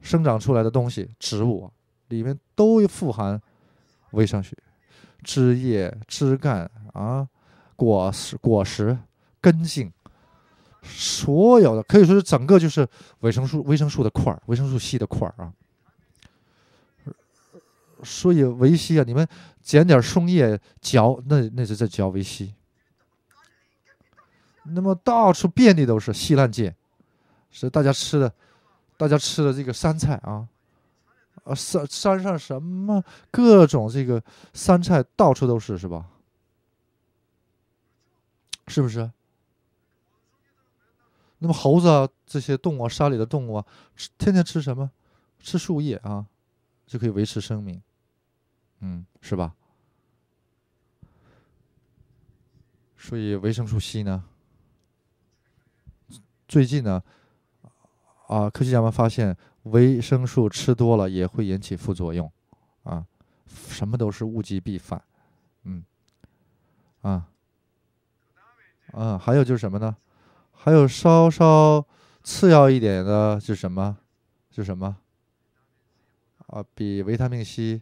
生长出来的东西，植物里面都富含维生素，枝叶、枝干啊，果实、果实、根茎，所有的可以说是整个就是维生素维生素的块，维生素 C 的块啊。所以维 C 啊，你们捡点松叶嚼，那那是在嚼维 C。那么到处遍地都是稀烂贱，是大家吃的，大家吃的这个山菜啊，啊山山上什么各种这个山菜到处都是，是吧？是不是？那么猴子啊这些动物啊山里的动物啊，吃天天吃什么？吃树叶啊，就可以维持生命，嗯，是吧？所以维生素 C 呢？最近呢，啊，科学家们发现维生素吃多了也会引起副作用，啊，什么都是物极必反，嗯，啊，啊，还有就是什么呢？还有稍稍次要一点的，是什么？是什么？啊，比维他命 C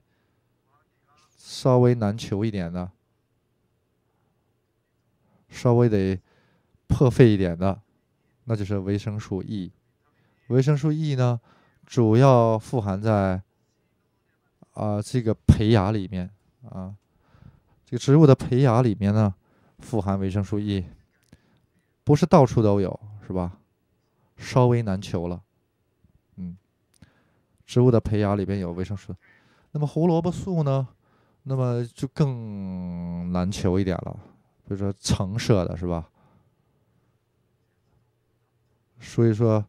稍微难求一点的，稍微得破费一点的。那就是维生素 E，维生素 E 呢，主要富含在啊这个胚芽里面啊，这个植物的胚芽里面呢，富含维生素 E，不是到处都有是吧？稍微难求了，嗯，植物的胚芽里边有维生素，那么胡萝卜素呢，那么就更难求一点了，比如说橙色的是吧？所以说，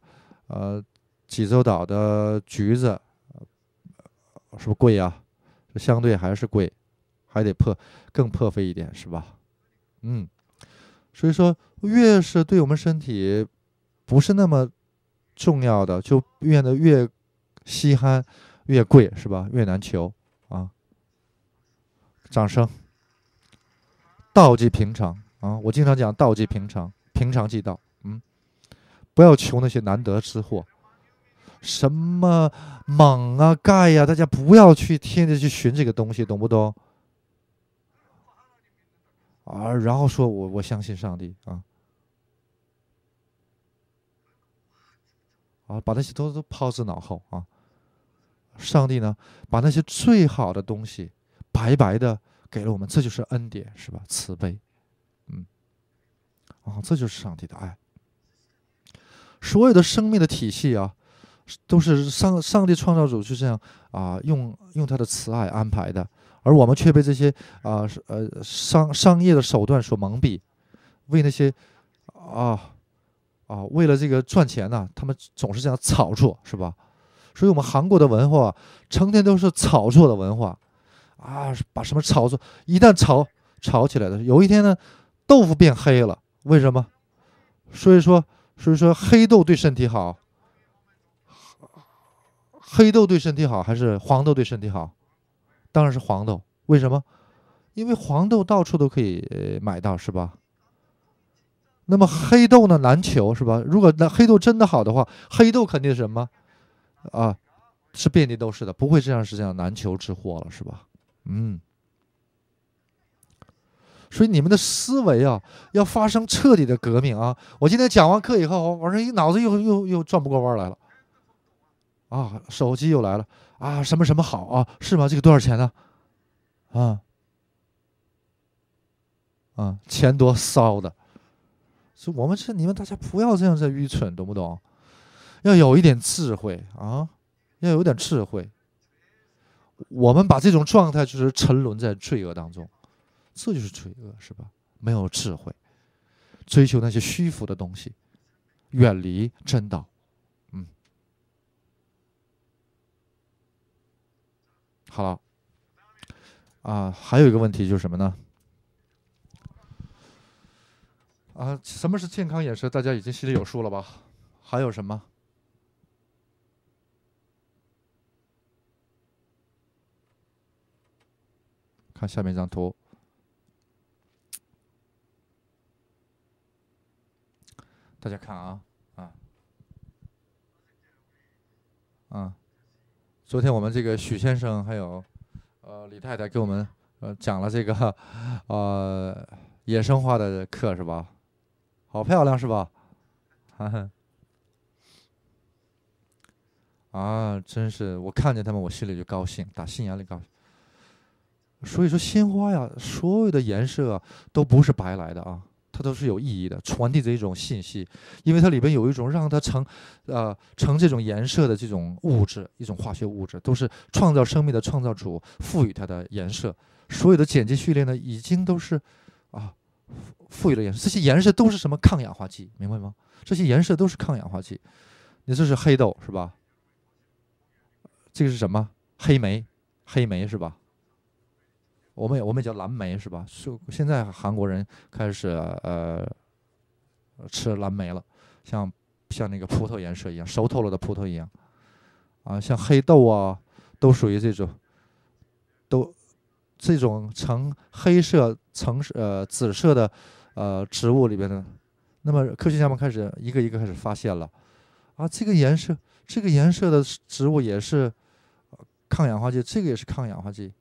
呃，济州岛的橘子是不是贵呀？相对还是贵，还得破，更破费一点，是吧？嗯，所以说，越是对我们身体不是那么重要的，就变得越稀罕，越贵，是吧？越难求啊！掌声。道即平常啊，我经常讲，道即平常，平常即道。不要求那些难得之货，什么锰啊、钙呀，大家不要去天天去寻这个东西，懂不懂？啊，然后说我我相信上帝啊，啊，把那些都都抛之脑后啊。上帝呢，把那些最好的东西白白的给了我们，这就是恩典，是吧？慈悲，嗯，啊，这就是上帝的爱。所有的生命的体系啊，都是上上帝创造主就这样啊，用用他的慈爱安排的，而我们却被这些啊，呃商商业的手段所蒙蔽，为那些啊啊，为了这个赚钱呢，他们总是这样炒作，是吧？所以我们韩国的文化成天都是炒作的文化啊，把什么炒作？一旦炒炒起来的，有一天呢，豆腐变黑了，为什么？所以说。所以说黑豆对身体好，黑豆对身体好还是黄豆对身体好？当然是黄豆。为什么？因为黄豆到处都可以买到，是吧？那么黑豆呢？难求，是吧？如果那黑豆真的好的话，黑豆肯定是什么？啊，是遍地都是的，不会这样是这样难求之货了，是吧？嗯。所以你们的思维啊，要发生彻底的革命啊！我今天讲完课以后，我说一脑子又又又转不过弯来了，啊，手机又来了，啊，什么什么好啊，是吗？这个多少钱呢？啊，啊，钱多骚的，所以我们是你们大家不要这样子愚蠢，懂不懂？要有一点智慧啊，要有点智慧。我们把这种状态就是沉沦在罪恶当中。这就是罪恶，是吧？没有智慧，追求那些虚浮的东西，远离真道，嗯。好了，啊，还有一个问题就是什么呢？啊，什么是健康饮食？大家已经心里有数了吧？还有什么？看下面一张图。大家看啊，啊，啊，昨天我们这个许先生还有，呃，李太太给我们呃讲了这个，呃，野生花的课是吧？好漂亮是吧？啊，真是我看见他们我心里就高兴，打心眼里高兴。所以说，鲜花呀，所有的颜色都不是白来的啊。它都是有意义的，传递着一种信息，因为它里边有一种让它成，呃，成这种颜色的这种物质，一种化学物质，都是创造生命的创造主赋予它的颜色。所有的碱基序列呢，已经都是，啊，赋予了颜色。这些颜色都是什么抗氧化剂，明白吗？这些颜色都是抗氧化剂。你这是黑豆是吧？这个是什么？黑莓，黑莓是吧？我们也我们也叫蓝莓是吧？是现在韩国人开始呃吃蓝莓了，像像那个葡萄颜色一样，熟透了的葡萄一样，啊，像黑豆啊，都属于这种，都这种呈黑色、呈呃紫色的呃植物里边的。那么科学家们开始一个一个开始发现了，啊，这个颜色，这个颜色的植物也是抗氧化剂，这个也是抗氧化剂。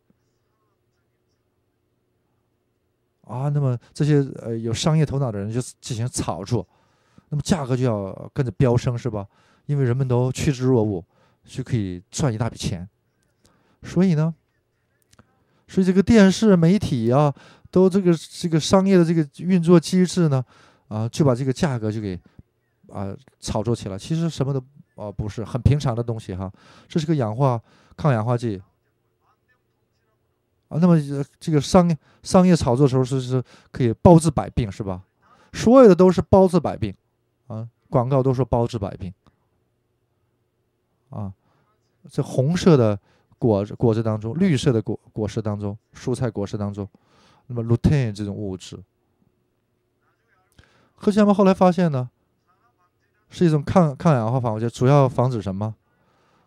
啊，那么这些呃有商业头脑的人就进行炒作，那么价格就要跟着飙升，是吧？因为人们都趋之若鹜，就可以赚一大笔钱。所以呢，所以这个电视媒体啊，都这个这个商业的这个运作机制呢，啊，就把这个价格就给啊炒作起来。其实什么都啊不是很平常的东西哈，这是个氧化抗氧化剂。啊，那么这个商业商业炒作的时候是是可以包治百病是吧？所有的都是包治百病，啊，广告都说包治百病。啊，这红色的果果子当中，绿色的果果实当中，蔬菜果实当中，那么 lutein 这种物质，科学家们后来发现呢，是一种抗抗氧化防物，就主要防止什么？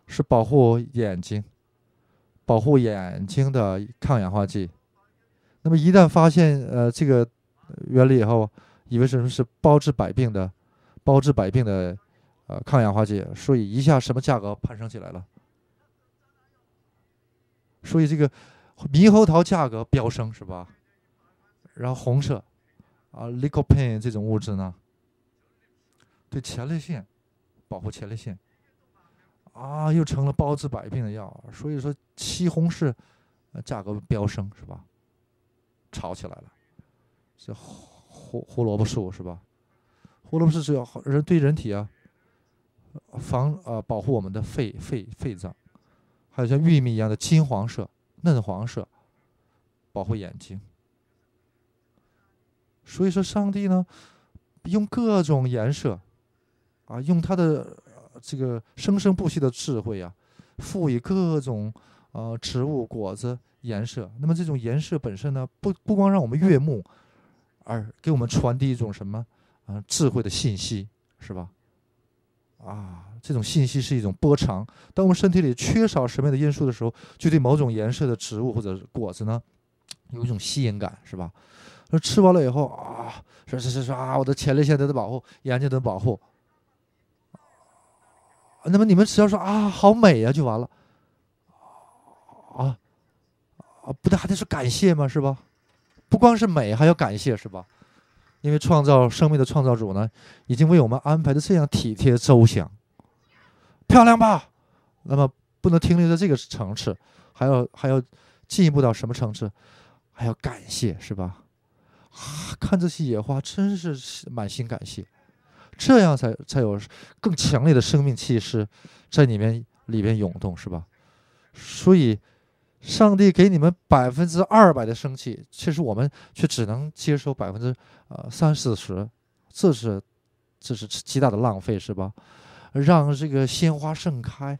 是保护眼睛。保护眼睛的抗氧化剂，那么一旦发现呃这个原理以后，以为什么是包治百病的，包治百病的呃抗氧化剂，所以一下什么价格攀升起来了，所以这个猕猴桃价格飙升是吧？然后红色啊 l y c o p e n 这种物质呢，对前列腺保护前列腺。啊，又成了包治百病的药，所以说西红柿，呃，价格飙升是吧？炒起来了，这胡胡萝卜素是吧？胡萝卜素主要人对人体啊，防呃保护我们的肺肺肺脏，还有像玉米一样的金黄色嫩黄色，保护眼睛。所以说上帝呢，用各种颜色，啊，用他的。这个生生不息的智慧啊，赋予各种呃植物果子颜色。那么这种颜色本身呢，不不光让我们悦目，而给我们传递一种什么啊智慧的信息，是吧？啊，这种信息是一种波长。当我们身体里缺少什么样的因素的时候，就对某种颜色的植物或者果子呢，有一种吸引感，是吧？而吃完了以后啊，说说说说啊，我的前列腺得到保护，眼睛得保护。那么你们只要说啊，好美呀，就完了，啊，啊，不对，还得说感谢吗？是吧？不光是美，还要感谢，是吧？因为创造生命的创造主呢，已经为我们安排的这样体贴周详，漂亮吧？那么不能停留在这个层次，还要还要进一步到什么层次？还要感谢，是吧？啊，看这些野花，真是满心感谢。这样才才有更强烈的生命气势在里面里边涌动，是吧？所以，上帝给你们百分之二百的生气，其实我们却只能接收百分之呃三四十，这是这是极大的浪费，是吧？让这个鲜花盛开，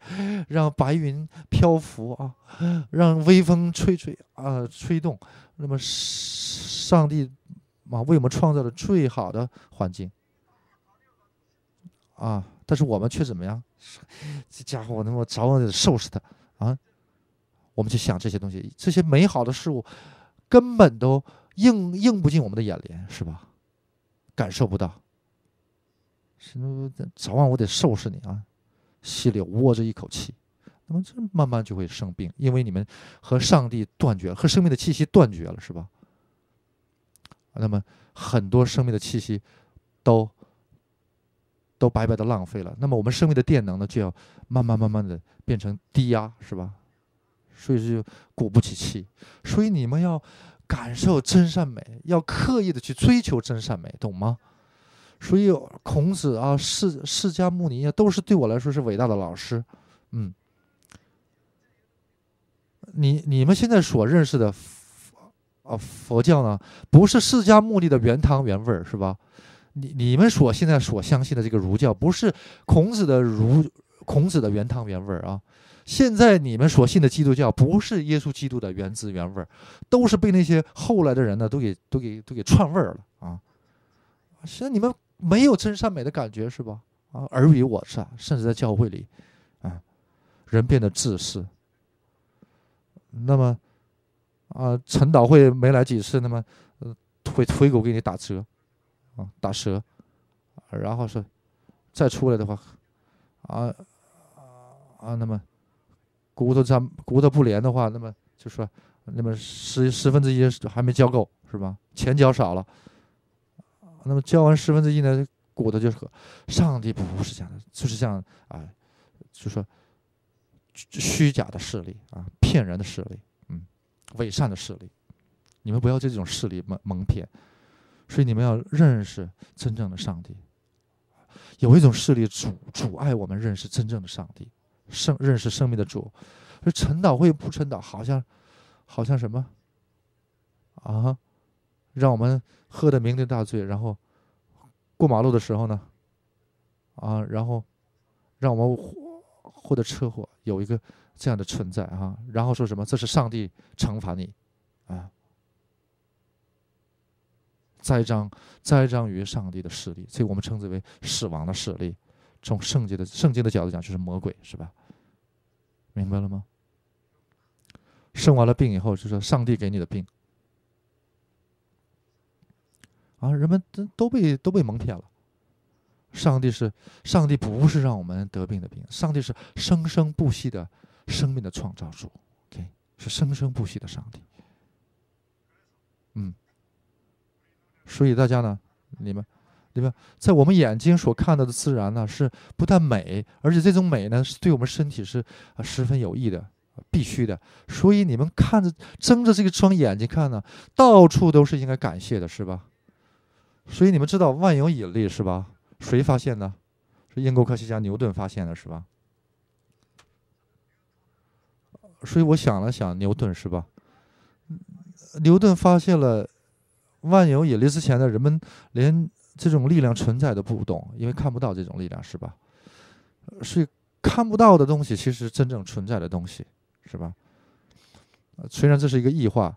让白云漂浮啊，让微风吹吹啊，吹动。那么，上帝嘛为我们创造了最好的环境。啊！但是我们却怎么样？这家伙，我他妈早晚得收拾他啊！我们去想这些东西，这些美好的事物，根本都映映不进我们的眼帘，是吧？感受不到。什么？早晚我得收拾你啊！心里窝着一口气，那么这慢慢就会生病，因为你们和上帝断绝和生命的气息断绝了，是吧？那么很多生命的气息都。都白白的浪费了，那么我们生命的电能呢，就要慢慢慢慢的变成低压，是吧？所以就鼓不起气，所以你们要感受真善美，要刻意的去追求真善美，懂吗？所以孔子啊，释释迦牟尼啊，都是对我来说是伟大的老师，嗯。你你们现在所认识的啊佛教呢，不是释迦牟尼的原汤原味儿，是吧？你你们所现在所相信的这个儒教，不是孔子的儒，孔子的原汤原味儿啊。现在你们所信的基督教，不是耶稣基督的原汁原味儿，都是被那些后来的人呢，都给都给都给串味儿了啊。现在你们没有真善美的感觉是吧？啊，尔虞我诈，甚至在教会里，啊，人变得自私。那么，啊，陈导会没来几次，那么，回回狗给你打折。啊，打折，然后是再出来的话，啊啊，那么骨头粘骨头不连的话，那么就说，那么十十分之一还没交够是吧？钱交少了，那么交完十分之一呢，骨头就是上帝不不是这样的，就是这样啊，就说虚假的势力啊，骗人的势力，嗯，伪善的势力，你们不要被这种势力蒙蒙骗。所以你们要认识真正的上帝。有一种势力阻阻碍我们认识真正的上帝，生认识生命的主。说陈导会不陈导，好像好像什么啊，让我们喝得酩酊大醉，然后过马路的时候呢，啊，然后让我们获得车祸，有一个这样的存在啊，然后说什么这是上帝惩罚你啊。栽赃，栽赃于上帝的势力，所以我们称之为死亡的势力。从圣洁的圣经的角度讲，就是魔鬼，是吧？明白了吗？生完了病以后，就说上帝给你的病。啊，人们都都被都被蒙骗了。上帝是上帝，不是让我们得病的病。上帝是生生不息的生命的创造主。OK，是生生不息的上帝。嗯。所以大家呢，你们，你们在我们眼睛所看到的自然呢，是不但美，而且这种美呢，是对我们身体是十分有益的，必须的。所以你们看着睁着这个双眼睛看呢，到处都是应该感谢的，是吧？所以你们知道万有引力是吧？谁发现的？是英国科学家牛顿发现的，是吧？所以我想了想，牛顿是吧？牛顿发现了。万有引力之前的人们连这种力量存在都不懂，因为看不到这种力量，是吧？是看不到的东西，其实真正存在的东西，是吧？虽然这是一个异化，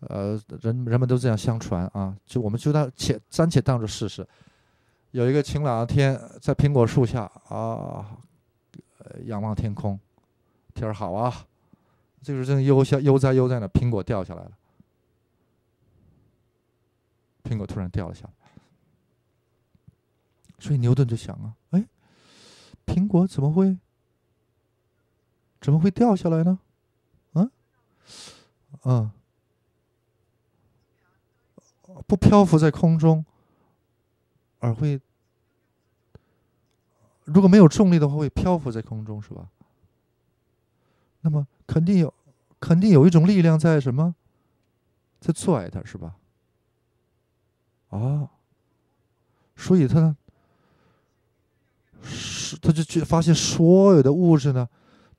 呃，人人们都这样相传啊，就我们就当且暂且当做事实。有一个晴朗的天，在苹果树下啊，呃，仰望天空，天儿好啊，就是正悠闲悠哉悠哉呢，苹果掉下来了。苹果突然掉了下来，所以牛顿就想啊，哎，苹果怎么会怎么会掉下来呢？啊嗯，不漂浮在空中，而会如果没有重力的话，会漂浮在空中是吧？那么肯定有肯定有一种力量在什么在拽它是吧？啊，所以他，是他就去发现所有的物质呢，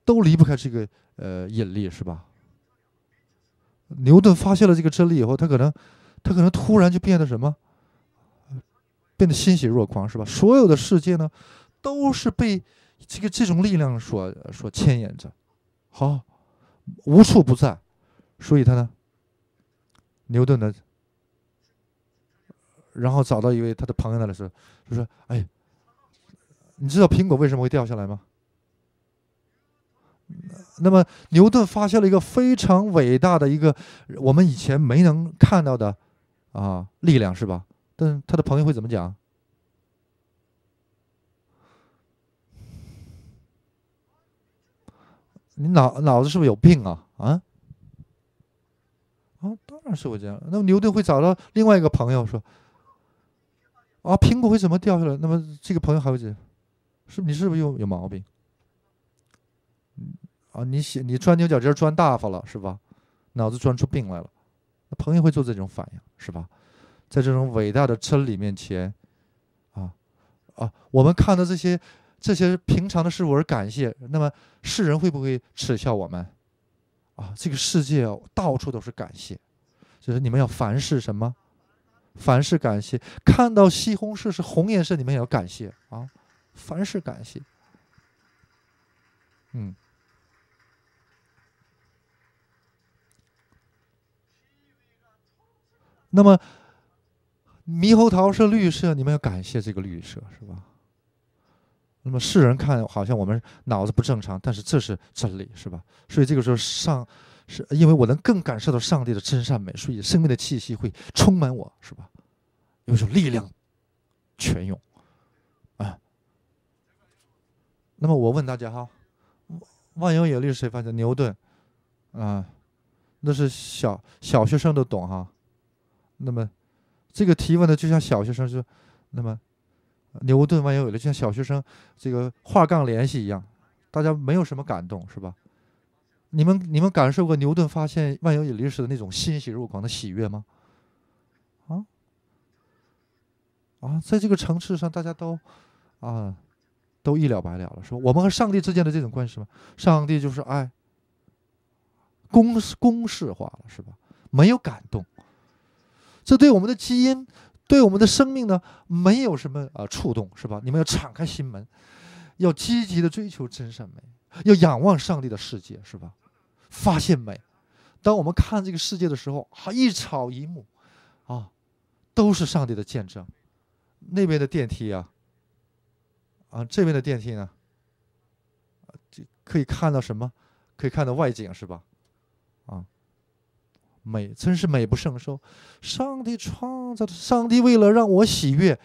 都离不开这个呃引力，是吧？牛顿发现了这个真理以后，他可能，他可能突然就变得什么，变得欣喜若狂，是吧？所有的世界呢，都是被这个这种力量所所牵引着，好，无处不在。所以他呢，牛顿的。然后找到一位他的朋友，那里说，就说，哎，你知道苹果为什么会掉下来吗？那么牛顿发现了一个非常伟大的一个我们以前没能看到的啊力量，是吧？但他的朋友会怎么讲？你脑脑子是不是有病啊？啊？啊，当然是我样。那么牛顿会找到另外一个朋友说。啊，苹果会怎么掉下来？那么这个朋友还会这是你是不是有有毛病？啊，你写你钻牛角尖钻大发了是吧？脑子钻出病来了。那朋友会做这种反应是吧？在这种伟大的真理面前，啊啊，我们看到这些这些平常的事物而感谢，那么世人会不会耻笑我们？啊，这个世界到处都是感谢，就是你们要凡事什么？凡是感谢，看到西红柿是红颜色，你们也要感谢啊。凡是感谢，嗯。那么猕猴桃是绿色，你们要感谢这个绿色是吧？那么世人看好像我们脑子不正常，但是这是真理是吧？所以这个时候上。是因为我能更感受到上帝的真善美，所以生命的气息会充满我，是吧？有一种力量泉涌啊。那么我问大家哈，万有引力是谁发现？牛顿啊，那是小小学生都懂哈。那么这个提问呢，就像小学生说，那么牛顿万有引力就像小学生这个画杠联系一样，大家没有什么感动，是吧？你们你们感受过牛顿发现万有引力时的那种欣喜若狂的喜悦吗？啊啊，在这个层次上，大家都啊都一了百了了，是吧？我们和上帝之间的这种关系吗？上帝就是爱，公公式化了，是吧？没有感动，这对我们的基因、对我们的生命呢，没有什么啊触动，是吧？你们要敞开心门，要积极的追求真善美，要仰望上帝的世界，是吧？发现美，当我们看这个世界的时候，啊，一草一木，啊，都是上帝的见证。那边的电梯啊，啊，这边的电梯呢，就可以看到什么？可以看到外景是吧？啊，美真是美不胜收。上帝创造，上帝为了让我喜悦，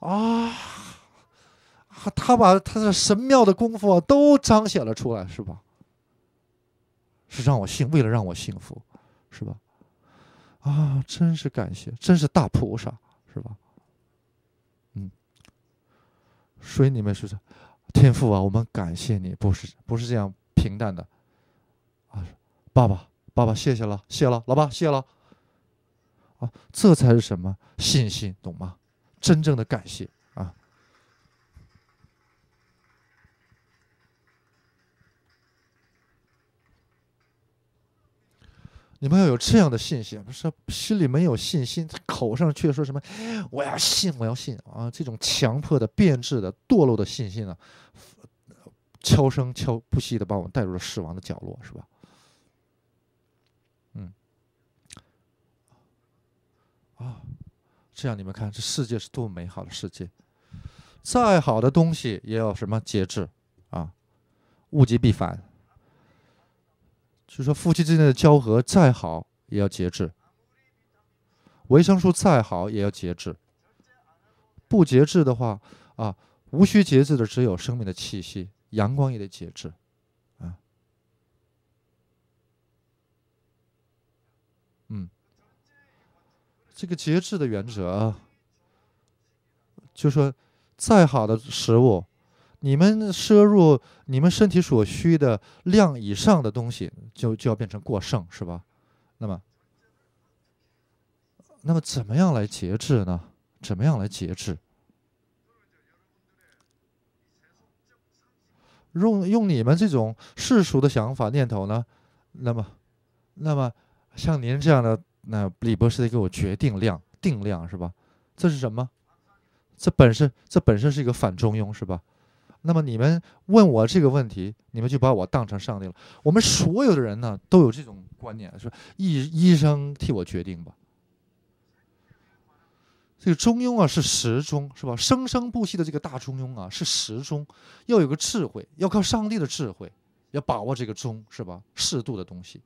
啊，他把他的神妙的功夫啊、都彰显了出来是吧？是让我幸，为了让我幸福，是吧？啊，真是感谢，真是大菩萨，是吧？嗯，所以你们是天父啊，我们感谢你，不是不是这样平淡的啊，爸爸，爸爸，谢谢了，谢了，老爸，谢了啊，这才是什么信心，懂吗？真正的感谢。你们要有这样的信心，不是？心里没有信心，口上却说什么“我要信，我要信”啊！这种强迫的、变质的、堕落的信心啊，悄声悄不息的把我带入了死亡的角落，是吧？嗯，啊，这样你们看，这世界是多么美好的世界！再好的东西也要什么节制啊？物极必反。就说夫妻之间的交合再好也要节制，维生素再好也要节制。不节制的话，啊，无需节制的只有生命的气息，阳光也得节制，啊，嗯，这个节制的原则啊，就说再好的食物。你们摄入你们身体所需的量以上的东西，就就要变成过剩，是吧？那么，那么怎么样来节制呢？怎么样来节制？用用你们这种世俗的想法念头呢？那么，那么像您这样的那李博士得给我决定量定量是吧？这是什么？这本身这本身是一个反中庸是吧？那么你们问我这个问题，你们就把我当成上帝了。我们所有的人呢，都有这种观念，说医医生替我决定吧。这个中庸啊，是时中是吧？生生不息的这个大中庸啊，是时中，要有个智慧，要靠上帝的智慧，要把握这个中是吧？适度的东西，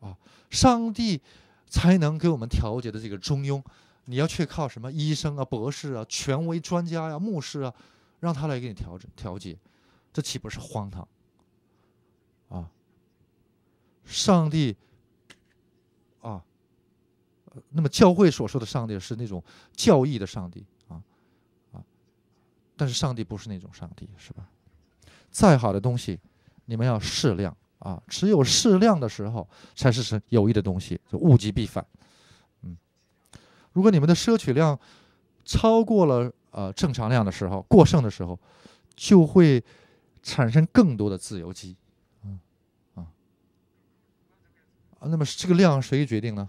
啊，上帝才能给我们调节的这个中庸。你要去靠什么医生啊、博士啊、权威专家呀、牧师啊？让他来给你调整调节，这岂不是荒唐？啊，上帝啊，那么教会所说的上帝是那种教义的上帝啊啊，但是上帝不是那种上帝，是吧？再好的东西，你们要适量啊，只有适量的时候才是有益的东西，就物极必反。嗯，如果你们的摄取量超过了。呃，正常量的时候，过剩的时候，就会产生更多的自由基。啊啊啊！那么这个量谁决定呢？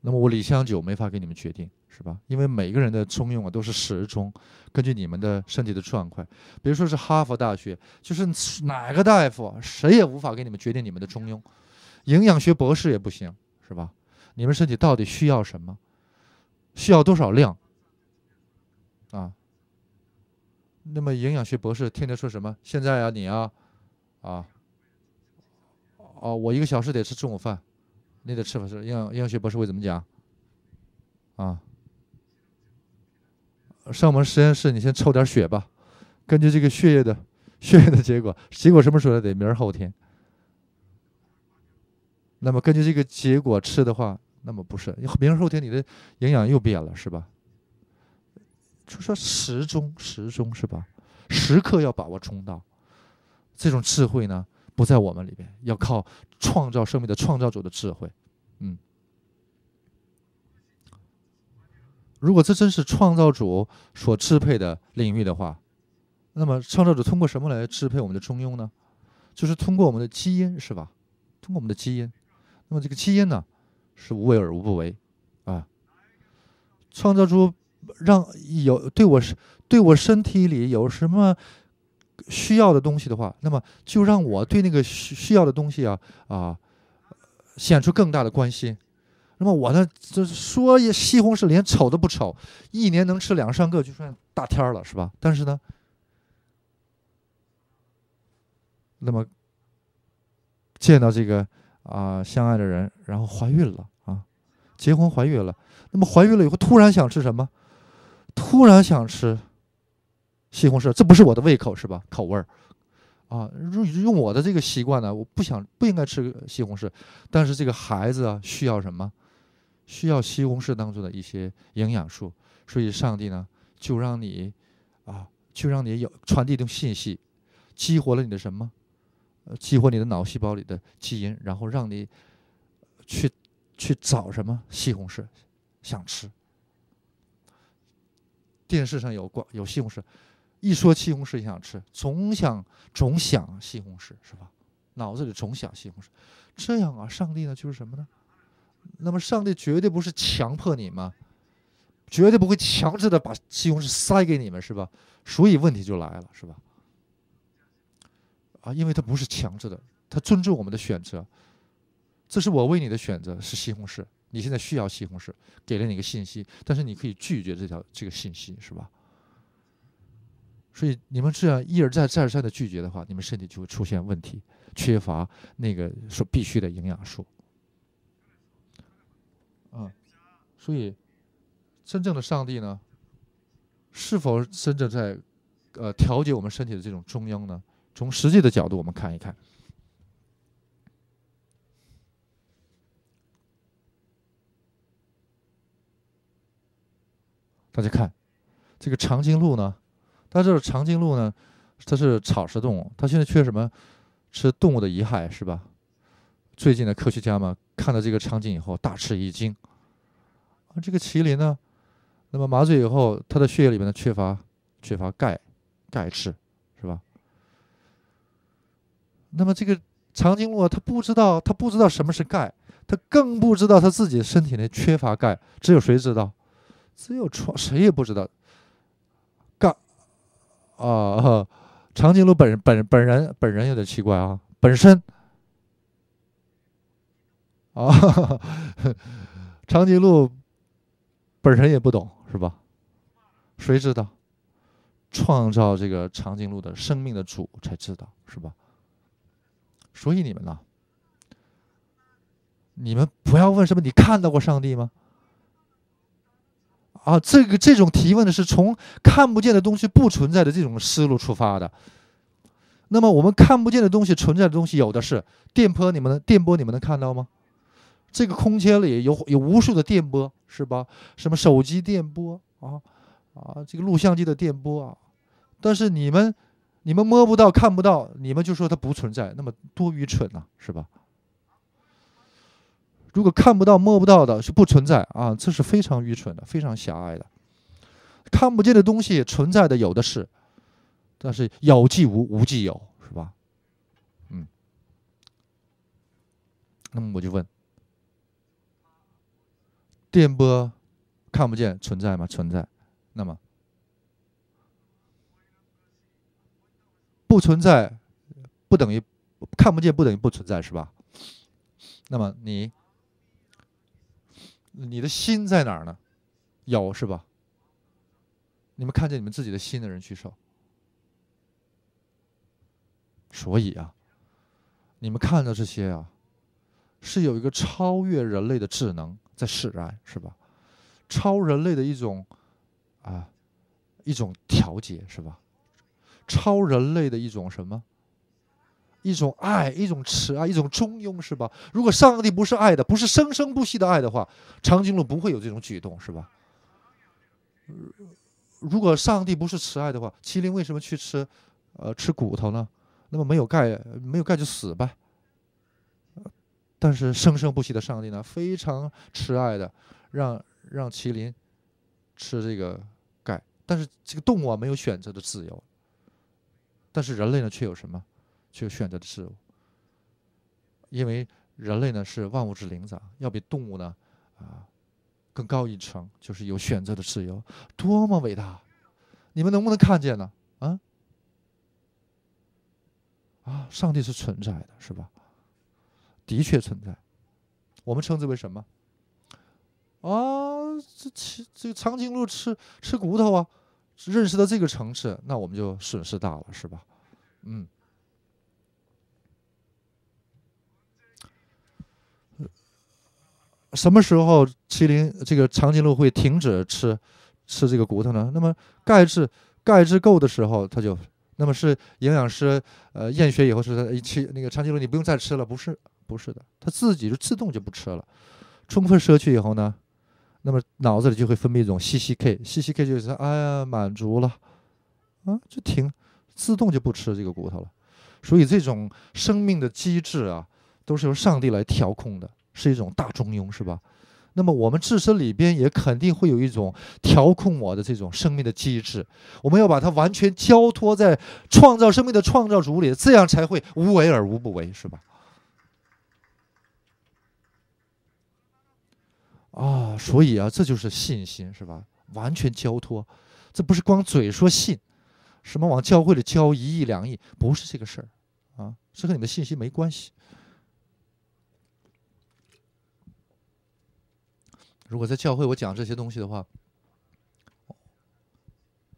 那么我李香九没法给你们决定，是吧？因为每个人的中庸啊都是时钟，根据你们的身体的状况。比如说是哈佛大学，就是哪个大夫，谁也无法给你们决定你们的中庸。营养学博士也不行，是吧？你们身体到底需要什么？需要多少量？啊，那么营养学博士天天说什么？现在啊，你啊，啊，哦，我一个小时得吃中午饭，你得吃吧？是营养营养学博士会怎么讲？啊，上我们实验室，你先抽点血吧，根据这个血液的 血液的结果，结果什么时候来？得明儿后天。那么根据这个结果吃的话，那么不是明儿后天你的营养又变了，是吧？就说时钟，时钟是吧？时刻要把握冲道。这种智慧呢，不在我们里面，要靠创造生命的创造主的智慧。嗯。如果这真是创造主所支配的领域的话，那么创造主通过什么来支配我们的中庸呢？就是通过我们的基因，是吧？通过我们的基因。那么这个基因呢，是无为而无不为，啊，创造出。让有对我身对我身体里有什么需要的东西的话，那么就让我对那个需需要的东西啊啊显出更大的关心。那么我呢，这说西红柿连丑都不丑，一年能吃两三个就算大天儿了，是吧？但是呢，那么见到这个啊相爱的人，然后怀孕了啊，结婚怀孕了，那么怀孕了以后突然想吃什么？突然想吃西红柿，这不是我的胃口是吧？口味儿啊，用用我的这个习惯呢，我不想不应该吃西红柿，但是这个孩子啊需要什么？需要西红柿当中的一些营养素，所以上帝呢就让你啊，就让你有传递一种信息，激活了你的什么？激活你的脑细胞里的基因，然后让你去去找什么？西红柿想吃。电视上有光有西红柿，一说西红柿就想吃，总想总想西红柿是吧？脑子里总想西红柿，这样啊？上帝呢就是什么呢？那么上帝绝对不是强迫你们，绝对不会强制的把西红柿塞给你们是吧？所以问题就来了是吧？啊，因为他不是强制的，他尊重我们的选择，这是我为你的选择是西红柿。你现在需要西红柿，给了你一个信息，但是你可以拒绝这条这个信息，是吧？所以你们这样一而再再而三的拒绝的话，你们身体就会出现问题，缺乏那个所必须的营养素。嗯，所以真正的上帝呢，是否真正在呃调节我们身体的这种中央呢？从实际的角度，我们看一看。大家看，这个长颈鹿呢？但是长颈鹿呢，它是草食动物，它现在缺什么？吃动物的遗骸是吧？最近的科学家们看到这个场景以后大吃一惊。啊，这个麒麟呢？那么麻醉以后，它的血液里面呢缺乏缺乏钙，钙质是吧？那么这个长颈鹿啊，它不知道，它不知道什么是钙，它更不知道它自己身体内缺乏钙，只有谁知道？只有创，谁也不知道。干，啊，长颈鹿本本本人本人有点奇怪啊，本身，啊，长颈鹿本身也不懂是吧？谁知道？创造这个长颈鹿的生命的主才知道是吧？所以你们呢？你们不要问什么，你看到过上帝吗？啊，这个这种提问的是从看不见的东西不存在的这种思路出发的。那么我们看不见的东西存在的东西有的是电波，你们电波你们能看到吗？这个空间里有有无数的电波，是吧？什么手机电波啊啊，这个录像机的电波啊，但是你们你们摸不到看不到，你们就说它不存在，那么多愚蠢呐，是吧？如果看不到摸不到的是不存在啊，这是非常愚蠢的，非常狭隘的。看不见的东西存在的有的是，但是有即无，无即有，是吧？嗯。那么我就问，电波看不见存在吗？存在。那么不存在不等于看不见不等于不存在是吧？那么你？你的心在哪儿呢？有是吧？你们看见你们自己的心的人举手。所以啊，你们看到这些啊，是有一个超越人类的智能在使然，是吧？超人类的一种啊，一种调节，是吧？超人类的一种什么？一种爱，一种慈爱，一种中庸，是吧？如果上帝不是爱的，不是生生不息的爱的话，长颈鹿不会有这种举动，是吧？如果上帝不是慈爱的话，麒麟为什么去吃，呃，吃骨头呢？那么没有钙，没有钙就死呗。但是生生不息的上帝呢，非常慈爱的，让让麒麟吃这个钙。但是这个动物啊，没有选择的自由。但是人类呢，却有什么？去选择的事物。因为人类呢是万物之灵长，要比动物呢啊更高一层，就是有选择的自由，多么伟大！你们能不能看见呢？啊啊！上帝是存在的，是吧？的确存在，我们称之为什么？啊，这吃这个长颈鹿吃吃骨头啊，认识到这个层次，那我们就损失大了，是吧？嗯。什么时候麒麟这个长颈鹿会停止吃吃这个骨头呢？那么钙质钙质够的时候，它就那么是营养师呃厌学以后说：“一吃那个长颈鹿，你不用再吃了。”不是，不是的，它自己就自动就不吃了。充分摄取以后呢，那么脑子里就会分泌一种 CCK，CCK 就是哎呀满足了啊，就停，自动就不吃这个骨头了。所以这种生命的机制啊，都是由上帝来调控的。是一种大中庸，是吧？那么我们自身里边也肯定会有一种调控我的这种生命的机制，我们要把它完全交托在创造生命的创造主里，这样才会无为而无不为，是吧？啊，所以啊，这就是信心，是吧？完全交托，这不是光嘴说信，什么往教会里交一亿两亿，不是这个事儿，啊，是和你的信心没关系。如果在教会我讲这些东西的话，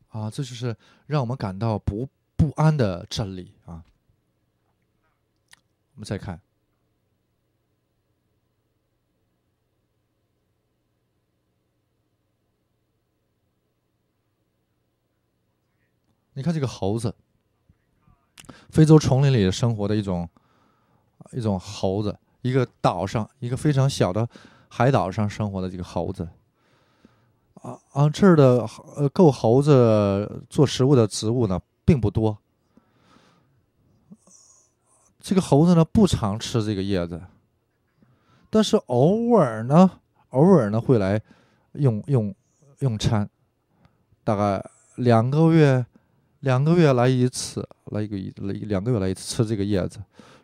啊，这就是让我们感到不不安的真理啊。我们再看，你看这个猴子，非洲丛林里生活的一种一种猴子，一个岛上一个非常小的。海岛上生活的这个猴子，啊啊，这儿的呃够猴子做食物的植物呢并不多。这个猴子呢不常吃这个叶子，但是偶尔呢，偶尔呢会来用用用餐，大概两个月两个月来一次，来一个一两个月来一次吃这个叶子。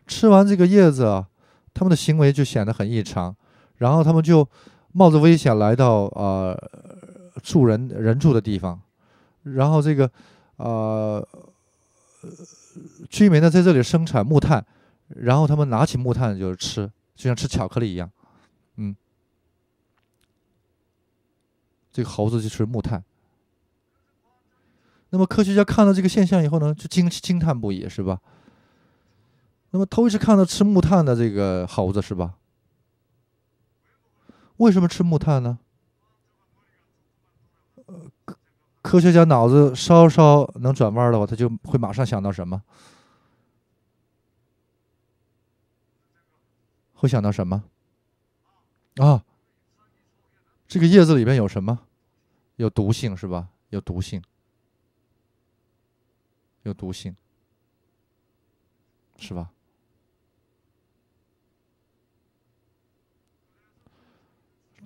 吃完这个叶子啊，他们的行为就显得很异常。然后他们就冒着危险来到啊住人人住的地方，然后这个啊居民呢在这里生产木炭，然后他们拿起木炭就吃，就像吃巧克力一样，嗯，这个猴子就吃木炭。那么科学家看到这个现象以后呢，就惊惊叹不已，是吧？那么头一次看到吃木炭的这个猴子，是吧？为什么吃木炭呢？呃，科学家脑子稍稍能转弯的话，他就会马上想到什么？会想到什么？啊，这个叶子里面有什么？有毒性是吧？有毒性。有毒性。是吧？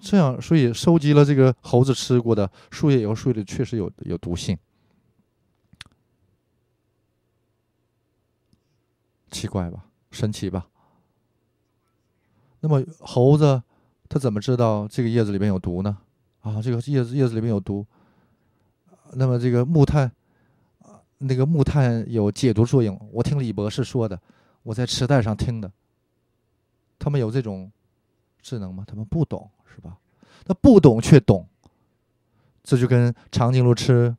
这样，所以收集了这个猴子吃过的树叶以后，树叶里确实有有毒性，奇怪吧，神奇吧？那么猴子它怎么知道这个叶子里面有毒呢？啊，这个叶子叶子里面有毒。那么这个木炭啊，那个木炭有解毒作用。我听李博士说的，我在磁带上听的。他们有这种智能吗？他们不懂。是吧？他不懂却懂，这就跟长颈鹿吃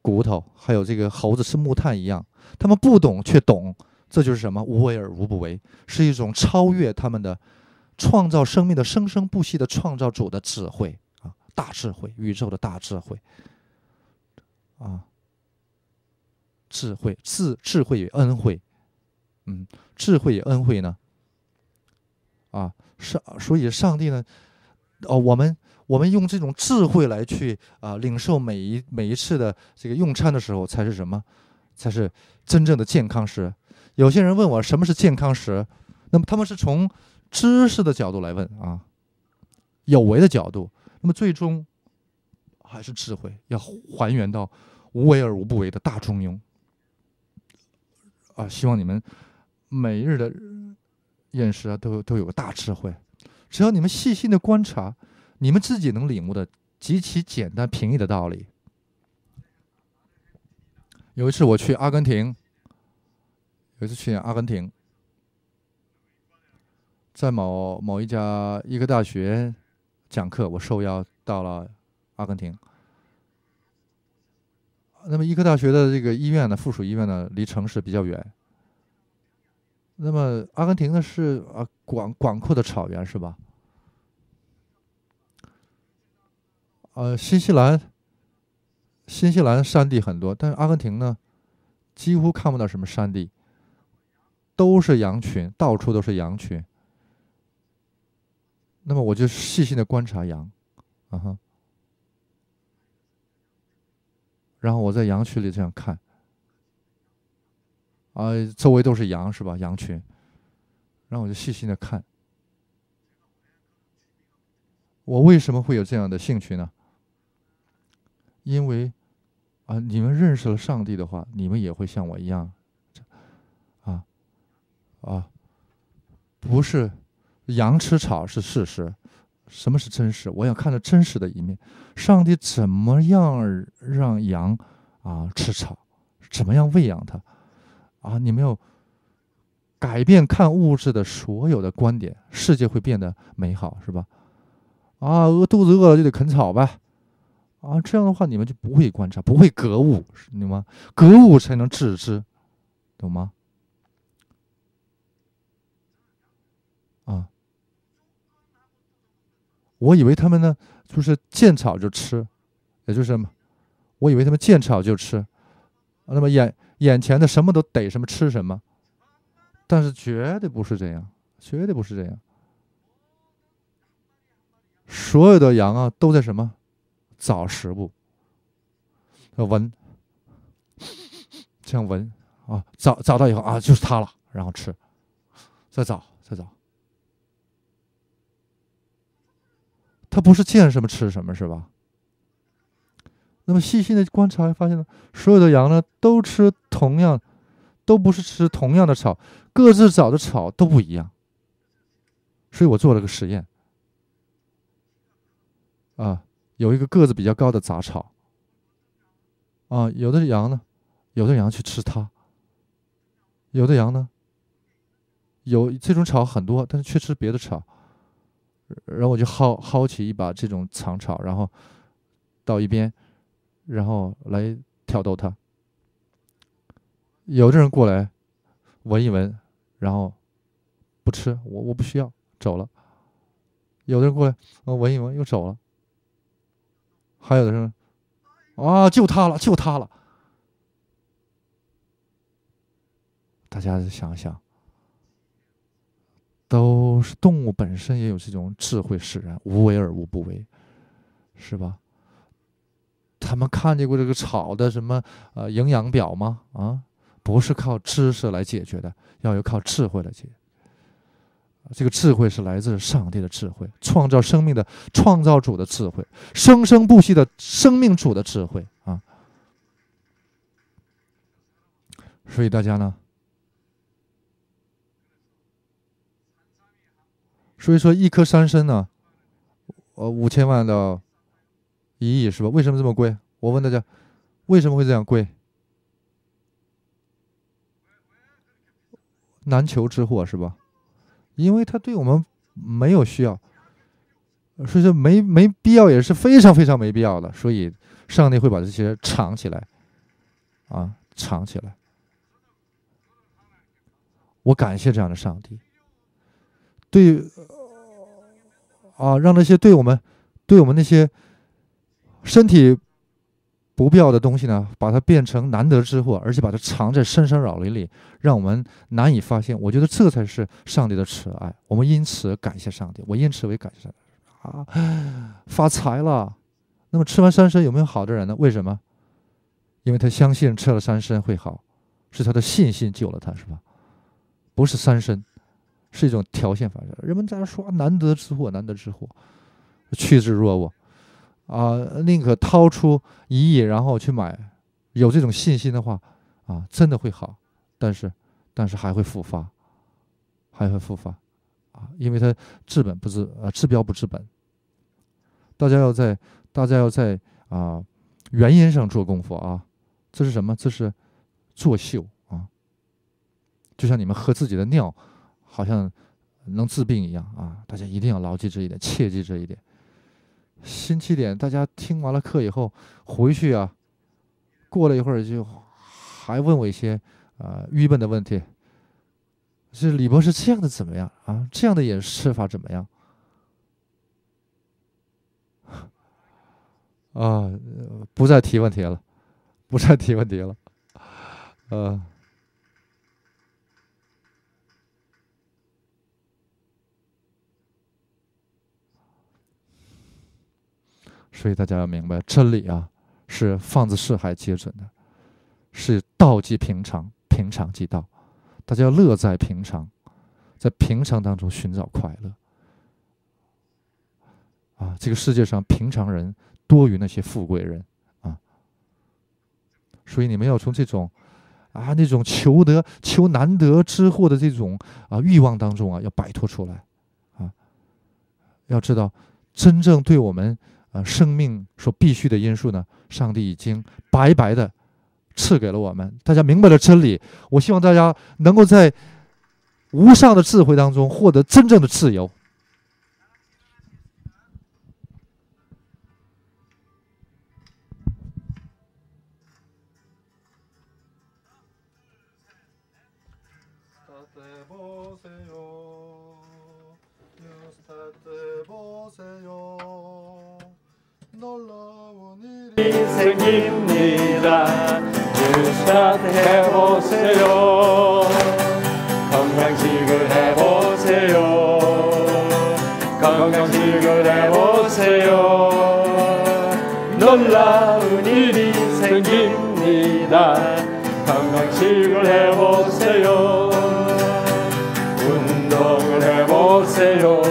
骨头，还有这个猴子吃木炭一样。他们不懂却懂，这就是什么？无为而无不为，是一种超越他们的创造生命的生生不息的创造主的智慧啊！大智慧，宇宙的大智慧啊！智慧智智慧与恩惠，嗯，智慧与恩惠呢？啊，上所以上帝呢？哦，我们我们用这种智慧来去啊，领受每一每一次的这个用餐的时候，才是什么？才是真正的健康食。有些人问我什么是健康食，那么他们是从知识的角度来问啊，有为的角度。那么最终还是智慧，要还原到无为而无不为的大中庸。啊，希望你们每日的饮食啊，都都有个大智慧。只要你们细心的观察，你们自己能领悟的极其简单平易的道理。有一次我去阿根廷，有一次去阿根廷，在某某一家医科大学讲课，我受邀到了阿根廷。那么医科大学的这个医院呢，附属医院呢，离城市比较远。那么，阿根廷呢是啊，广广阔的草原是吧？呃，新西兰，新西兰山地很多，但是阿根廷呢，几乎看不到什么山地，都是羊群，到处都是羊群。那么我就细心的观察羊，啊哈，然后我在羊群里这样看。啊，周围都是羊，是吧？羊群。然后我就细心的看，我为什么会有这样的兴趣呢？因为啊，你们认识了上帝的话，你们也会像我一样，啊啊，不是羊吃草是事实，什么是真实？我想看到真实的一面，上帝怎么样让羊啊吃草，怎么样喂养它？啊，你们要改变看物质的所有的观点，世界会变得美好，是吧？啊，饿肚子饿了就得啃草呗，啊，这样的话你们就不会观察，不会格物，你们格物才能致知，懂吗？啊，我以为他们呢，就是见草就吃，也就是，我以为他们见草就吃，那么眼。眼前的什么都逮什么吃什么，但是绝对不是这样，绝对不是这样。所有的羊啊都在什么？找食物，闻，这样闻啊，找找到以后啊就是它了，然后吃，再找再找。它不是见什么吃什么是吧？那么细心的观察，发现呢，所有的羊呢都吃同样，都不是吃同样的草，各自找的草都不一样。所以我做了个实验，啊，有一个个子比较高的杂草，啊，有的羊呢，有的羊去吃它，有的羊呢，有这种草很多，但是却吃别的草。然后我就薅薅起一把这种长草，然后到一边。然后来挑逗它，有的人过来闻一闻，然后不吃，我我不需要走了。有的人过来闻一闻又走了，还有的人，啊，就它了，就它了。大家想想，都是动物本身也有这种智慧使然，无为而无不为，是吧？他们看见过这个草的什么呃营养表吗？啊，不是靠知识来解决的，要有靠智慧来解。这个智慧是来自上帝的智慧，创造生命的创造主的智慧，生生不息的生命主的智慧啊。所以大家呢，所以说一颗山参呢，呃五千万的。一亿是吧？为什么这么贵？我问大家，为什么会这样贵？难求之货是吧？因为他对我们没有需要，所以说没没必要也是非常非常没必要的，所以上帝会把这些藏起来，啊，藏起来。我感谢这样的上帝，对，啊，让那些对我们，对我们那些。身体不必要的东西呢，把它变成难得之货，而且把它藏在深山老林里，让我们难以发现。我觉得这才是上帝的慈爱，我们因此感谢上帝。我因此为感谢啊，发财了。那么吃完山参有没有好的人呢？为什么？因为他相信吃了山参会好，是他的信心救了他，是吧？不是山参，是一种条件反射。人们在那说难得之货，难得之货，趋之若鹜。啊，宁可掏出一亿，然后去买，有这种信心的话，啊，真的会好，但是，但是还会复发，还会复发，啊，因为它治本不治，呃，治标不治本。大家要在，大家要在啊原因上做功夫啊，这是什么？这是作秀啊，就像你们喝自己的尿，好像能治病一样啊，大家一定要牢记这一点，切记这一点。星期点，大家听完了课以后回去啊，过了一会儿就还问我一些啊愚笨的问题。是李博士这样的怎么样？啊，这样的演示法怎么样？啊，不再提问题了，不再提问题了，呃。所以大家要明白，真理啊是放之四海皆准的，是道即平常，平常即道。大家要乐在平常，在平常当中寻找快乐。啊，这个世界上平常人多于那些富贵人啊。所以你们要从这种啊那种求得求难得之货的这种啊欲望当中啊要摆脱出来啊。要知道，真正对我们。啊，生命所必需的因素呢？上帝已经白白的赐给了我们。大家明白了真理，我希望大家能够在无上的智慧当中获得真正的自由。 놀라운 일이 생깁니다 뉴스샷 해보세요 건강식을 해보세요 건강식을 해보세요 놀라운 일이 생깁니다 건강식을 해보세요 운동을 해보세요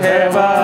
है